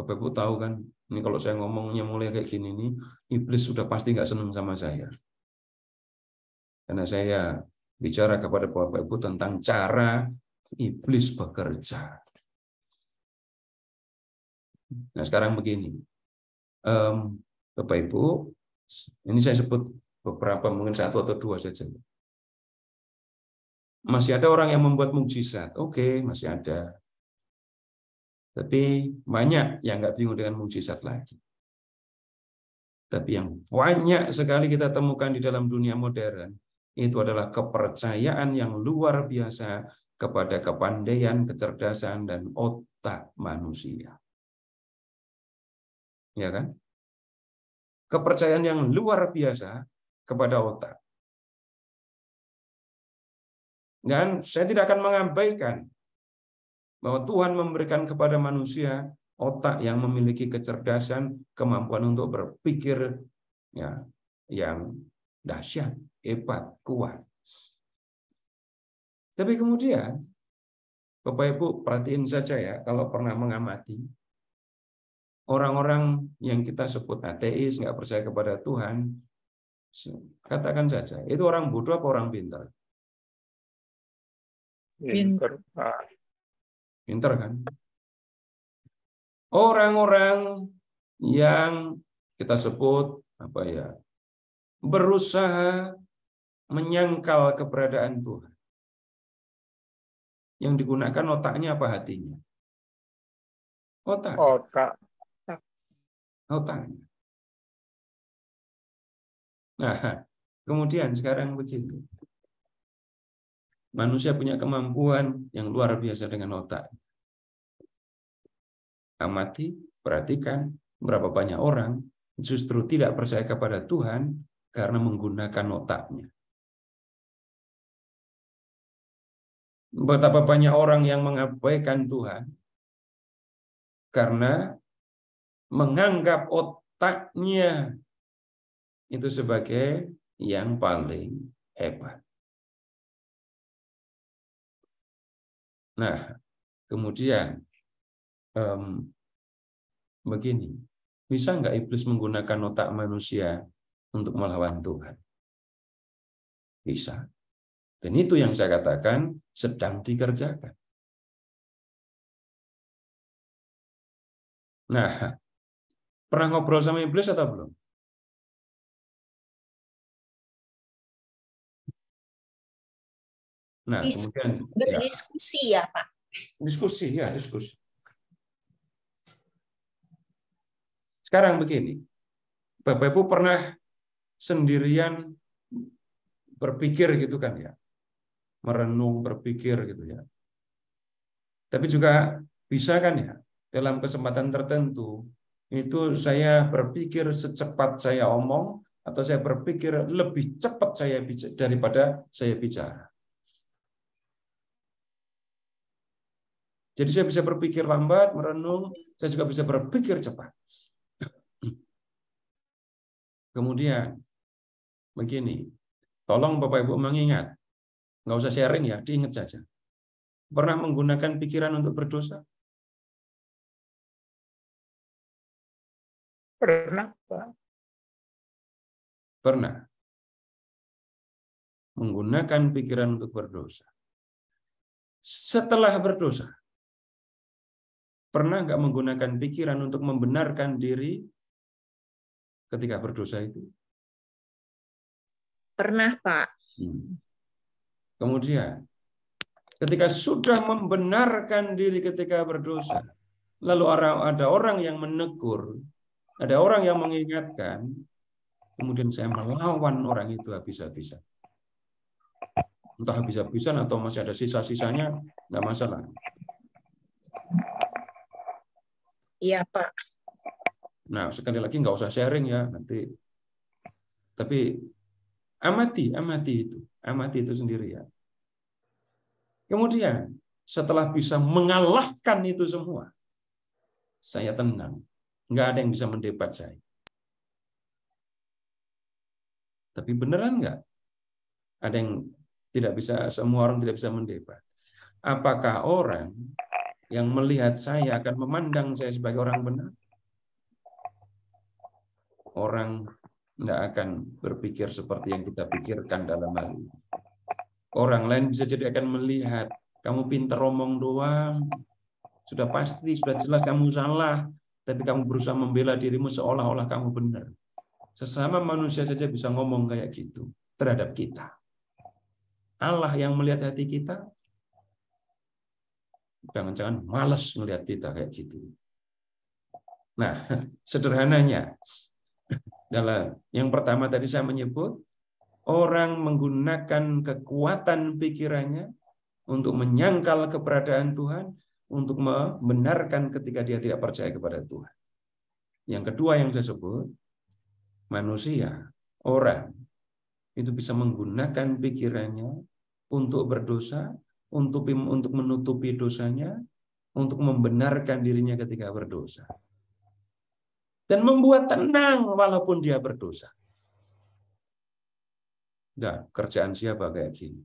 Bapak Ibu tahu kan, ini kalau saya ngomongnya mulai kayak gini nih, iblis sudah pasti nggak senang sama saya. Karena saya bicara kepada Bapak Ibu tentang cara iblis bekerja. Nah sekarang begini, um, Bapak Ibu, ini saya sebut beberapa mungkin satu atau dua saja. Masih ada orang yang membuat mukjizat, oke, okay, masih ada. Tapi banyak yang nggak bingung dengan mujizat lagi. Tapi yang banyak sekali kita temukan di dalam dunia modern, itu adalah kepercayaan yang luar biasa kepada kepandaian, kecerdasan, dan otak manusia. Ya kan? Kepercayaan yang luar biasa kepada otak. Dan saya tidak akan mengabaikan bahwa Tuhan memberikan kepada manusia otak yang memiliki kecerdasan, kemampuan untuk berpikir ya, yang dahsyat, hebat, kuat. Tapi kemudian, Bapak Ibu perhatiin saja ya, kalau pernah mengamati, orang-orang yang kita sebut ateis, nggak percaya kepada Tuhan, katakan saja, itu orang bodoh atau orang pintar? Pintar. Pinter kan? Orang-orang yang kita sebut apa ya? berusaha menyangkal keberadaan Tuhan. Yang digunakan otaknya apa hatinya? Otak. Otak. Otaknya. Nah, kemudian sekarang begini. Manusia punya kemampuan yang luar biasa dengan otak. Amati, perhatikan berapa banyak orang justru tidak percaya kepada Tuhan karena menggunakan otaknya. Betapa banyak orang yang mengabaikan Tuhan karena menganggap otaknya itu sebagai yang paling hebat. Nah, kemudian um, begini, bisa nggak iblis menggunakan otak manusia untuk melawan Tuhan? Bisa. Dan itu yang saya katakan sedang dikerjakan. Nah, pernah ngobrol sama iblis atau belum? Nah, Dis kemudian ya. berdiskusi ya. ya, Pak. Diskusi, ya, diskusi. Sekarang begini. Bapak Ibu pernah sendirian berpikir gitu kan ya. Merenung, berpikir gitu ya. Tapi juga bisa kan ya, dalam kesempatan tertentu itu saya berpikir secepat saya omong atau saya berpikir lebih cepat saya bicara daripada saya bicara. Jadi saya bisa berpikir lambat, merenung, saya juga bisa berpikir cepat. Kemudian begini, tolong Bapak Ibu mengingat, nggak usah sharing ya, diingat saja. Pernah menggunakan pikiran untuk berdosa? Pernah, Pak. Pernah. Menggunakan pikiran untuk berdosa. Setelah berdosa, Pernah nggak menggunakan pikiran untuk membenarkan diri ketika berdosa itu? Pernah, Pak. Hmm. Kemudian, ketika sudah membenarkan diri ketika berdosa, lalu ada orang yang menegur, ada orang yang mengingatkan, kemudian saya melawan orang itu habis-habisan. Entah habis-habisan atau masih ada sisa-sisanya, nggak masalah. Iya Pak. Nah sekali lagi nggak usah sharing ya nanti. Tapi amati, amati itu, amati itu sendiri ya. Kemudian setelah bisa mengalahkan itu semua, saya tenang. Nggak ada yang bisa mendebat saya. Tapi beneran nggak? Ada yang tidak bisa, semua orang tidak bisa mendebat. Apakah orang yang melihat saya akan memandang saya sebagai orang benar. Orang tidak akan berpikir seperti yang kita pikirkan dalam hal ini. Orang lain bisa jadi akan melihat kamu pinter omong doang, sudah pasti, sudah jelas kamu salah, tapi kamu berusaha membela dirimu seolah-olah kamu benar. Sesama manusia saja bisa ngomong kayak gitu terhadap kita. Allah yang melihat hati kita jangan-jangan males melihat kita kayak gitu. Nah, [LAUGHS] sederhananya adalah [LAUGHS] yang pertama tadi saya menyebut orang menggunakan kekuatan pikirannya untuk menyangkal keberadaan Tuhan, untuk membenarkan ketika dia tidak percaya kepada Tuhan. Yang kedua yang saya sebut, manusia, orang itu bisa menggunakan pikirannya untuk berdosa untuk untuk menutupi dosanya, untuk membenarkan dirinya ketika berdosa. Dan membuat tenang walaupun dia berdosa. Nah, kerjaan siapa kayak gini?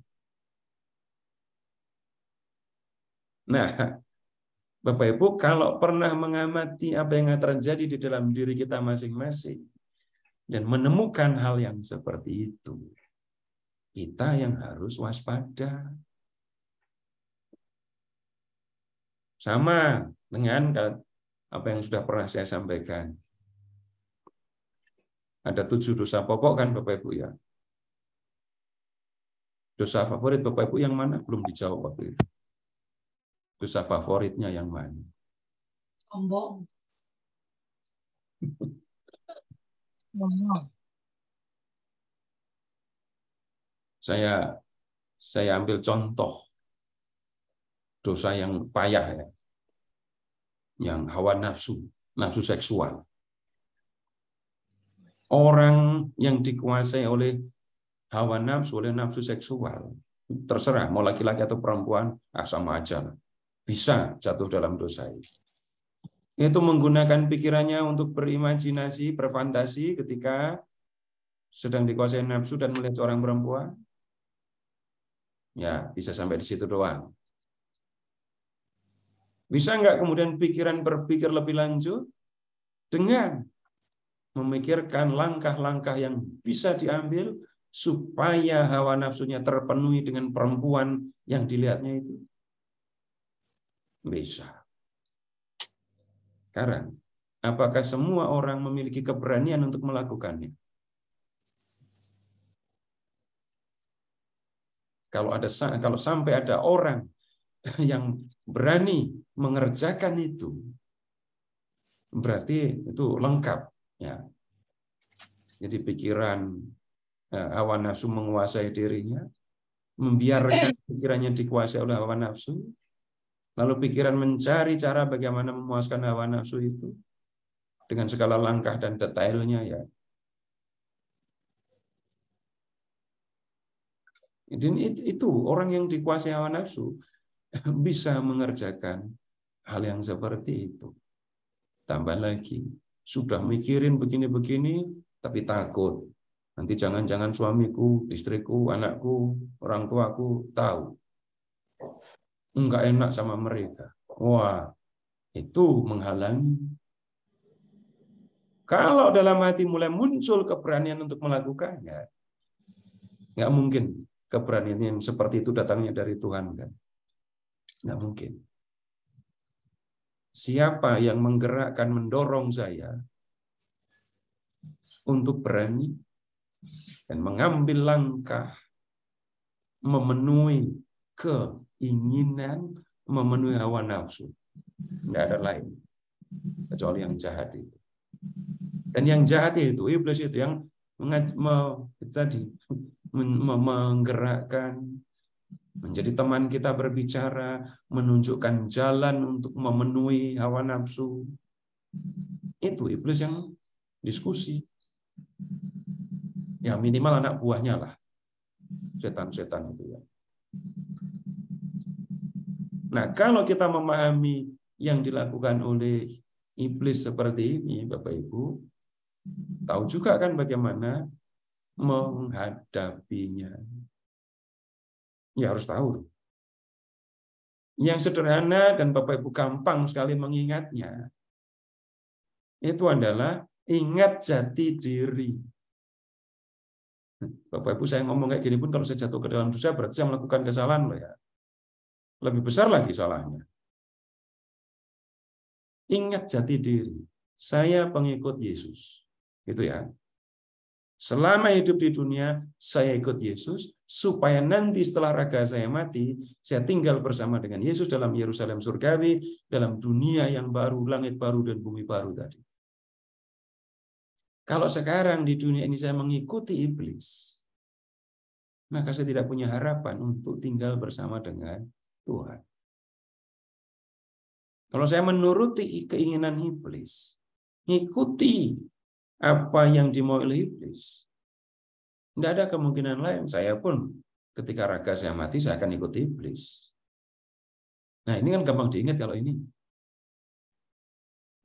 Nah, Bapak Ibu, kalau pernah mengamati apa yang terjadi di dalam diri kita masing-masing dan menemukan hal yang seperti itu, kita yang harus waspada. Sama dengan apa yang sudah pernah saya sampaikan. Ada tujuh dosa pokok kan Bapak Ibu ya. Dosa favorit Bapak Ibu yang mana? Belum dijawab waktu itu. Dosa favoritnya yang mana? Sombong. [LAUGHS] saya saya ambil contoh dosa yang payah ya yang hawa nafsu, nafsu seksual. Orang yang dikuasai oleh hawa nafsu, oleh nafsu seksual, terserah mau laki-laki atau perempuan, ah sama aja Bisa jatuh dalam dosa ini. Itu menggunakan pikirannya untuk berimajinasi, berfantasi ketika sedang dikuasai nafsu dan melihat seorang perempuan. Ya, bisa sampai di situ doang. Bisa nggak kemudian pikiran berpikir lebih lanjut dengan memikirkan langkah-langkah yang bisa diambil supaya hawa nafsunya terpenuhi dengan perempuan yang dilihatnya itu? Bisa. Sekarang, apakah semua orang memiliki keberanian untuk melakukannya? Kalau ada kalau sampai ada orang [LAUGHS] yang berani mengerjakan itu berarti itu lengkap ya jadi pikiran eh, hawa nafsu menguasai dirinya membiarkan eh. pikirannya dikuasai oleh hawa nafsu lalu pikiran mencari cara bagaimana memuaskan hawa nafsu itu dengan segala langkah dan detailnya ya dan itu orang yang dikuasai hawa nafsu [LAUGHS] bisa mengerjakan hal yang seperti itu. Tambah lagi, sudah mikirin begini-begini, tapi takut. Nanti jangan-jangan suamiku, istriku, anakku, orang tuaku tahu. Enggak enak sama mereka. Wah, itu menghalangi. Kalau dalam hati mulai muncul keberanian untuk melakukannya, enggak mungkin keberanian yang seperti itu datangnya dari Tuhan kan. Nggak hmm. mungkin. Siapa yang menggerakkan, mendorong saya untuk berani dan mengambil langkah memenuhi keinginan, memenuhi hawa nafsu. Tidak ada lain. Kecuali yang jahat itu. Dan yang jahat itu, iblis itu yang tadi [LAUGHS] menggerakkan, menjadi teman kita berbicara, menunjukkan jalan untuk memenuhi hawa nafsu. Itu iblis yang diskusi. Ya minimal anak buahnya lah. Setan-setan itu ya. Nah, kalau kita memahami yang dilakukan oleh iblis seperti ini, Bapak Ibu, tahu juga kan bagaimana menghadapinya. Ya harus tahu. Yang sederhana dan Bapak Ibu gampang sekali mengingatnya, itu adalah ingat jati diri. Bapak Ibu saya ngomong kayak gini pun kalau saya jatuh ke dalam dosa berarti saya melakukan kesalahan loh ya. Lebih besar lagi salahnya. Ingat jati diri. Saya pengikut Yesus. Gitu ya. Selama hidup di dunia, saya ikut Yesus, supaya nanti setelah raga saya mati, saya tinggal bersama dengan Yesus dalam Yerusalem surgawi, dalam dunia yang baru, langit baru, dan bumi baru tadi. Kalau sekarang di dunia ini saya mengikuti iblis, maka saya tidak punya harapan untuk tinggal bersama dengan Tuhan. Kalau saya menuruti keinginan iblis, ngikuti apa yang dimau oleh iblis. Tidak ada kemungkinan lain. Saya pun ketika raga saya mati, saya akan ikut iblis. Nah ini kan gampang diingat kalau ini.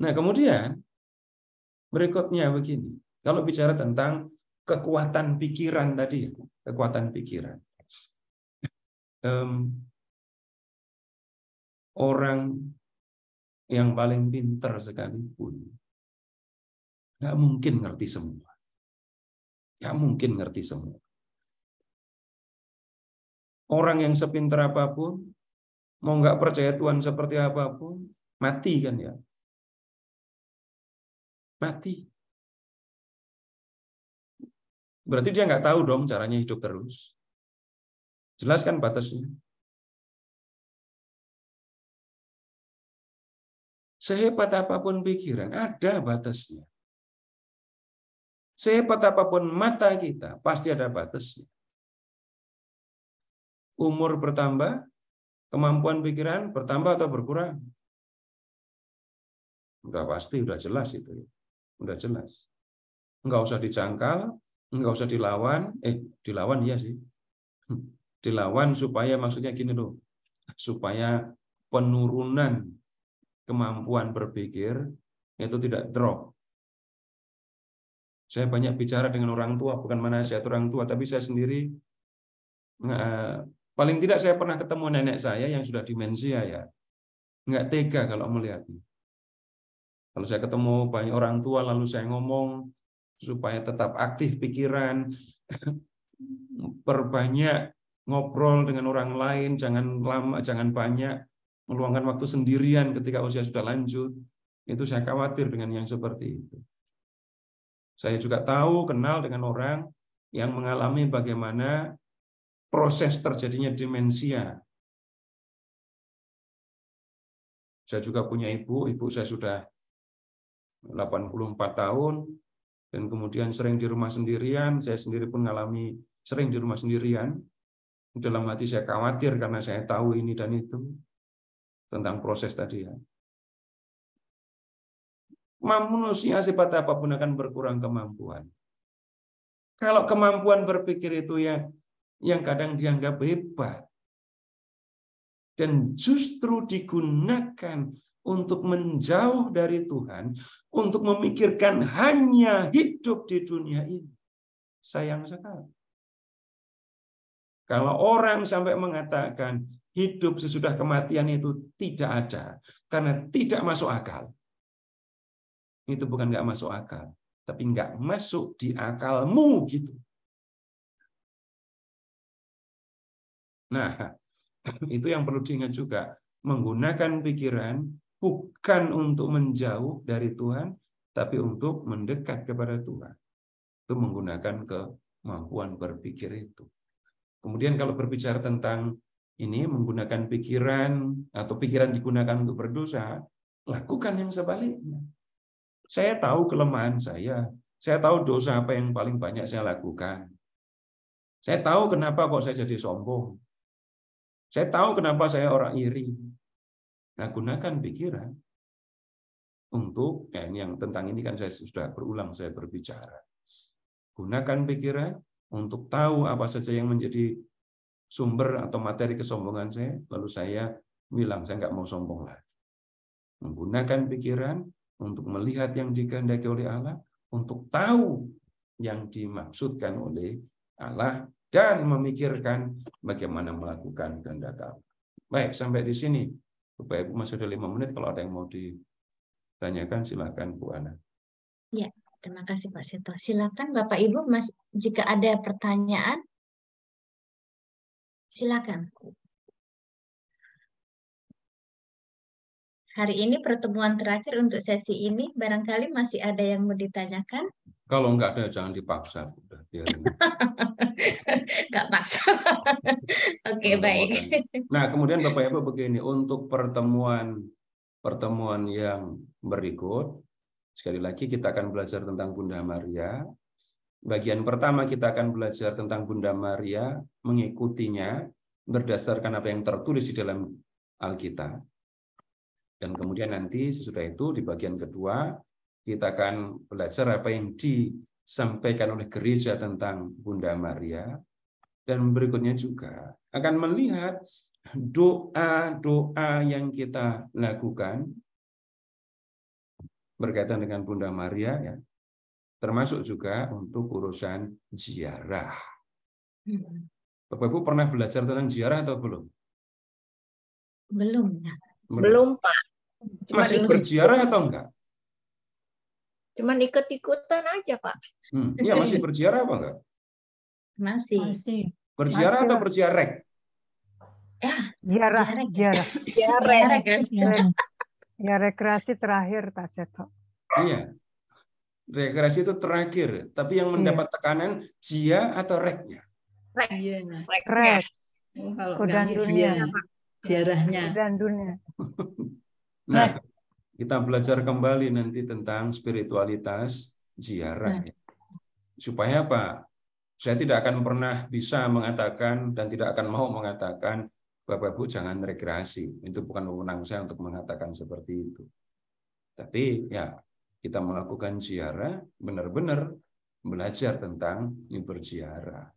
Nah kemudian berikutnya begini. Kalau bicara tentang kekuatan pikiran tadi, kekuatan pikiran. Um, orang yang paling pinter sekalipun Nggak mungkin ngerti semua. Nggak mungkin ngerti semua. Orang yang sepintar apapun, mau nggak percaya Tuhan seperti apapun, mati kan ya. Mati. Berarti dia nggak tahu dong caranya hidup terus. Jelaskan batasnya? Sehebat apapun pikiran, ada batasnya. Sehebat apapun mata kita, pasti ada batasnya. Umur bertambah, kemampuan pikiran bertambah atau berkurang? Udah pasti, udah jelas itu. Ya. Udah jelas. Enggak usah dicangkal, enggak usah dilawan. Eh, dilawan ya sih. Hmm. Dilawan supaya maksudnya gini loh. Supaya penurunan kemampuan berpikir itu tidak drop. Saya banyak bicara dengan orang tua, bukan mana menasihat orang tua, tapi saya sendiri nah, paling tidak saya pernah ketemu nenek saya yang sudah demensia ya. Nggak tega kalau melihatnya. Kalau saya ketemu banyak orang tua lalu saya ngomong supaya tetap aktif pikiran, [LAUGHS] perbanyak ngobrol dengan orang lain, jangan lama, jangan banyak meluangkan waktu sendirian ketika usia sudah lanjut. Itu saya khawatir dengan yang seperti itu. Saya juga tahu, kenal dengan orang yang mengalami bagaimana proses terjadinya demensia. Saya juga punya ibu, ibu saya sudah 84 tahun, dan kemudian sering di rumah sendirian, saya sendiri pun mengalami sering di rumah sendirian. Dalam hati saya khawatir karena saya tahu ini dan itu tentang proses tadi ya manusia sifat apapun akan berkurang kemampuan. Kalau kemampuan berpikir itu yang yang kadang dianggap hebat dan justru digunakan untuk menjauh dari Tuhan, untuk memikirkan hanya hidup di dunia ini. Sayang sekali. Kalau orang sampai mengatakan hidup sesudah kematian itu tidak ada karena tidak masuk akal. Itu bukan nggak masuk akal, tapi nggak masuk di akalmu gitu. Nah, [LAUGHS] itu yang perlu diingat juga. Menggunakan pikiran bukan untuk menjauh dari Tuhan, tapi untuk mendekat kepada Tuhan. Itu menggunakan kemampuan berpikir itu. Kemudian kalau berbicara tentang ini menggunakan pikiran atau pikiran digunakan untuk berdosa, lakukan yang sebaliknya. Saya tahu kelemahan saya. Saya tahu dosa apa yang paling banyak saya lakukan. Saya tahu kenapa kok saya jadi sombong. Saya tahu kenapa saya orang iri. Nah, gunakan pikiran untuk ya ini yang tentang ini kan saya sudah berulang saya berbicara. Gunakan pikiran untuk tahu apa saja yang menjadi sumber atau materi kesombongan saya, lalu saya bilang saya nggak mau sombong lagi. Menggunakan pikiran untuk melihat yang dikehendaki oleh Allah, untuk tahu yang dimaksudkan oleh Allah, dan memikirkan bagaimana melakukan kehendak Allah. Baik, sampai di sini. Bapak Ibu masih ada lima menit, kalau ada yang mau ditanyakan silakan Bu Ana. Ya, terima kasih Pak Seto. Silakan Bapak Ibu Mas jika ada pertanyaan silakan. hari ini pertemuan terakhir untuk sesi ini. Barangkali masih ada yang mau ditanyakan. Kalau enggak ada, jangan dipaksa. Udah, enggak [LAUGHS] paksa. [LAUGHS] Oke, baik. Nah, kemudian Bapak-Ibu begini, untuk pertemuan pertemuan yang berikut, sekali lagi kita akan belajar tentang Bunda Maria. Bagian pertama kita akan belajar tentang Bunda Maria, mengikutinya berdasarkan apa yang tertulis di dalam Alkitab. Dan kemudian nanti sesudah itu di bagian kedua kita akan belajar apa yang disampaikan oleh gereja tentang Bunda Maria dan berikutnya juga akan melihat doa-doa yang kita lakukan berkaitan dengan Bunda Maria ya. Termasuk juga untuk urusan ziarah. Hmm. Bapak Ibu pernah belajar tentang ziarah atau belum? Belum. Belum, Pak. Cuma Masih berziarah atau enggak? Cuman ikut-ikutan aja, Pak. Hmm. Iya, masih berziarah apa enggak? Masih. Masih. Berziarah atau berziarek? Ya, ziarah, ziarah. Kan? Ziarah. Ya, rekreasi terakhir, Pak Seto. Iya. Rekreasi itu terakhir, tapi yang mendapat iya. tekanan jia atau reknya. Rek. Iya. Rek. Kudan oh, dunia sejarahnya. Dan dunia. Nah, nah, kita belajar kembali nanti tentang spiritualitas ziarah. Nah. Ya. Supaya apa? Saya tidak akan pernah bisa mengatakan dan tidak akan mau mengatakan Bapak Ibu jangan rekreasi. Itu bukan wewenang saya untuk mengatakan seperti itu. Tapi ya kita melakukan ziarah benar-benar belajar tentang berziarah.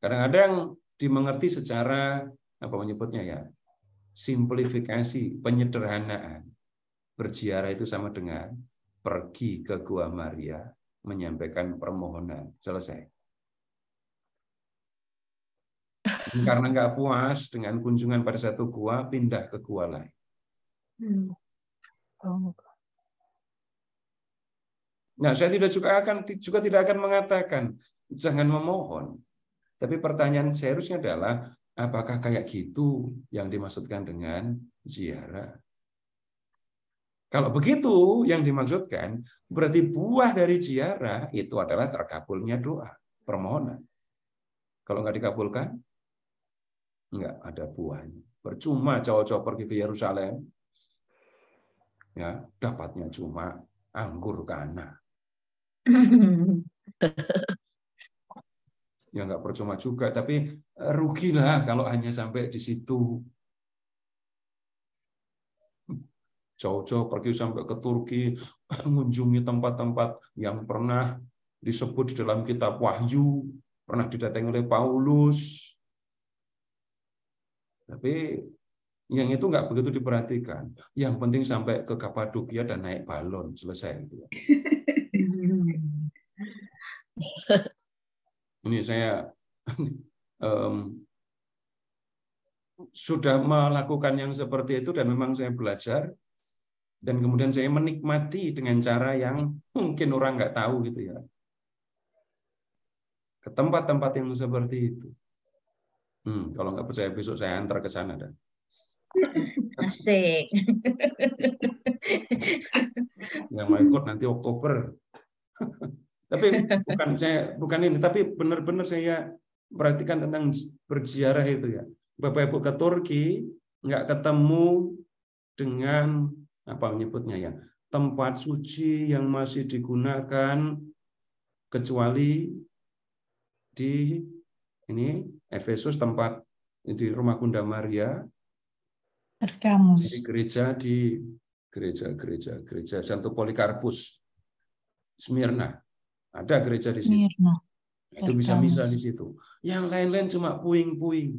Kadang-kadang dimengerti secara apa menyebutnya ya simplifikasi penyederhanaan berziarah itu sama dengan pergi ke gua Maria menyampaikan permohonan selesai karena nggak puas dengan kunjungan pada satu gua pindah ke gua lain hmm. oh. nah saya tidak juga akan juga tidak akan mengatakan jangan memohon tapi pertanyaan seriusnya adalah apakah kayak gitu yang dimaksudkan dengan ziarah? Kalau begitu yang dimaksudkan berarti buah dari ziarah itu adalah terkabulnya doa, permohonan. Kalau nggak dikabulkan, nggak ada buahnya. Percuma cowok-cowok pergi ke Yerusalem, ya dapatnya cuma anggur kana. [LAUGHS] ya nggak percuma juga. Tapi eh, rugilah kalau hanya sampai di situ. Jauh-jauh pergi sampai ke Turki, [CLEARS THROAT] mengunjungi tempat-tempat yang pernah disebut di dalam kitab Wahyu, pernah didatangi oleh Paulus. Tapi yang itu nggak begitu diperhatikan. Yang penting sampai ke Kapadokia dan naik balon selesai. Gitu ya. [LAUGHS] ini saya um, sudah melakukan yang seperti itu dan memang saya belajar dan kemudian saya menikmati dengan cara yang mungkin orang nggak tahu gitu ya ke tempat-tempat yang seperti itu hmm, kalau nggak percaya besok saya antar ke sana dan asik yang mau ikut nanti Oktober tapi bukan saya bukan ini, tapi benar-benar saya perhatikan tentang berziarah itu ya. Bapak Ibu ke Turki nggak ketemu dengan apa menyebutnya ya tempat suci yang masih digunakan kecuali di ini Efesus tempat di rumah kunda Maria Perkamus. di gereja di gereja gereja gereja Santo Polikarpus Smyrna ada gereja di situ. Iya, iya. Itu bisa misa di situ. Yang lain-lain cuma puing-puing.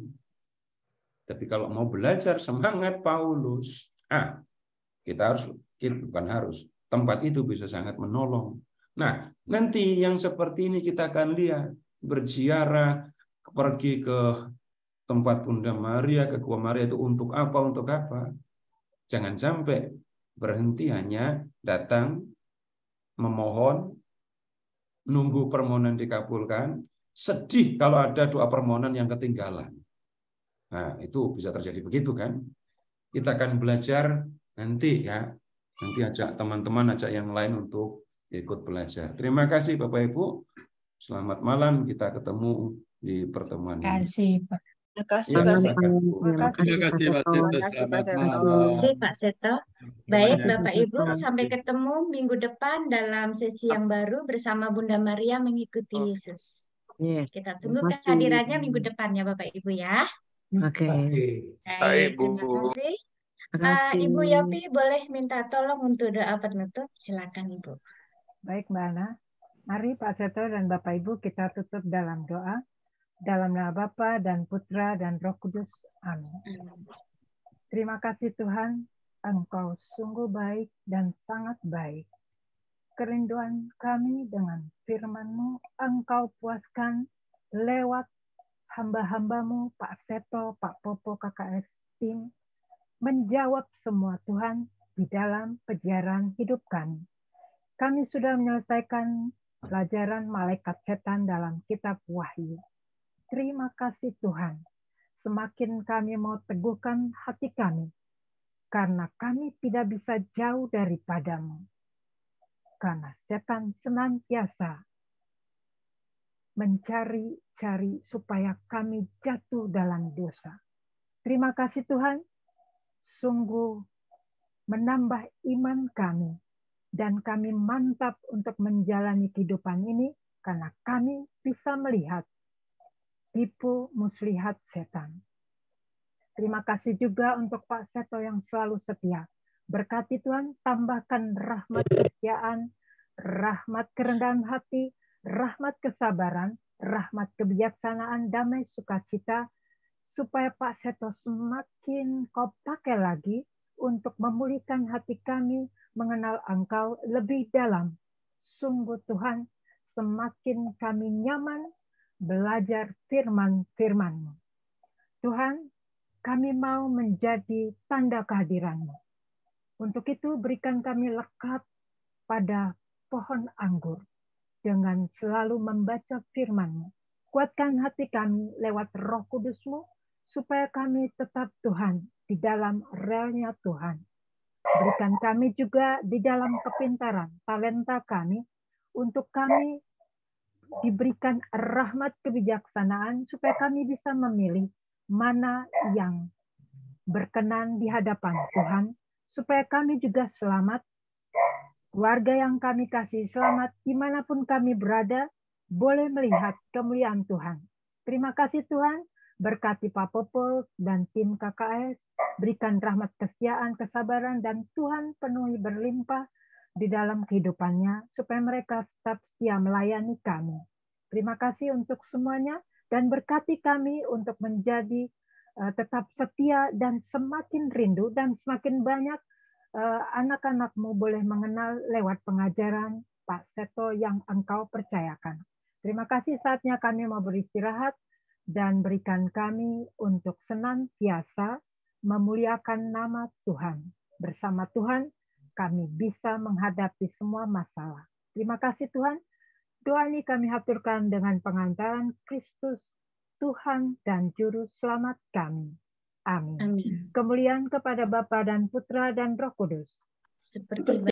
Tapi kalau mau belajar semangat Paulus, ah, kita harus kita bukan harus. Tempat itu bisa sangat menolong. Nah, nanti yang seperti ini kita akan lihat berziarah pergi ke tempat Bunda Maria, ke Gua Maria itu untuk apa? Untuk apa? Jangan sampai berhenti hanya datang memohon nunggu permohonan dikabulkan, sedih kalau ada doa permohonan yang ketinggalan. Nah, itu bisa terjadi begitu kan? Kita akan belajar nanti ya. Nanti ajak teman-teman, ajak yang lain untuk ikut belajar. Terima kasih Bapak Ibu. Selamat malam. Kita ketemu di pertemuan. Terima kasih. Terima kasih Pak Seto. Terima kasih Pak Seto. Terima kasih Pak Seto. Baik Bapak Ibu, sampai ketemu minggu depan dalam sesi yang baru bersama Bunda Maria mengikuti Yesus. Iya. Kita tunggu kehadirannya minggu depan ya Bapak Ibu ya. Oke. Okay. Terima kasih. Uh, Ibu Yopi boleh minta tolong untuk doa penutup, silakan Ibu. Baik Mbak Ana. Mari Pak Seto dan Bapak Ibu kita tutup dalam doa dalam nama Bapa dan Putra dan Roh Kudus. Amin. Terima kasih Tuhan, Engkau sungguh baik dan sangat baik. Kerinduan kami dengan firman-Mu, Engkau puaskan lewat hamba-hambamu, Pak Seto, Pak Popo, KKS, tim, menjawab semua Tuhan di dalam pejaran hidup kami. Kami sudah menyelesaikan pelajaran malaikat setan dalam kitab Wahyu Terima kasih Tuhan. Semakin kami mau teguhkan hati kami, karena kami tidak bisa jauh daripadamu. Karena setan senantiasa mencari-cari supaya kami jatuh dalam dosa. Terima kasih Tuhan, sungguh menambah iman kami dan kami mantap untuk menjalani kehidupan ini karena kami bisa melihat tipu muslihat setan. Terima kasih juga untuk Pak Seto yang selalu setia. Berkati Tuhan, tambahkan rahmat kesetiaan, rahmat kerendahan hati, rahmat kesabaran, rahmat kebijaksanaan, damai sukacita, supaya Pak Seto semakin kau pakai lagi untuk memulihkan hati kami mengenal Engkau lebih dalam. Sungguh Tuhan, semakin kami nyaman belajar firman Firmanmu, Tuhan, kami mau menjadi tanda kehadiranmu. Untuk itu berikan kami lekat pada pohon anggur dengan selalu membaca Firmanmu. Kuatkan hati kami lewat roh kudus supaya kami tetap Tuhan di dalam relnya Tuhan. Berikan kami juga di dalam kepintaran, talenta kami, untuk kami diberikan rahmat kebijaksanaan supaya kami bisa memilih mana yang berkenan di hadapan Tuhan, supaya kami juga selamat, keluarga yang kami kasih selamat, dimanapun kami berada, boleh melihat kemuliaan Tuhan. Terima kasih Tuhan, berkati Pak Popol dan tim KKS, berikan rahmat kesetiaan, kesabaran, dan Tuhan penuhi berlimpah di dalam kehidupannya supaya mereka tetap setia melayani kami. Terima kasih untuk semuanya dan berkati kami untuk menjadi eh, tetap setia dan semakin rindu dan semakin banyak uh, anak-anakmu boleh mengenal lewat pengajaran Pak Seto yang engkau percayakan. Terima kasih saatnya kami mau beristirahat dan berikan kami untuk senantiasa memuliakan nama Tuhan. Bersama Tuhan kami bisa menghadapi semua masalah. Terima kasih Tuhan. Doa ini kami haturkan dengan pengantaran Kristus, Tuhan dan Juru Selamat kami. Amin. Amin. Kemuliaan kepada Bapa dan Putra dan Roh Kudus. Seperti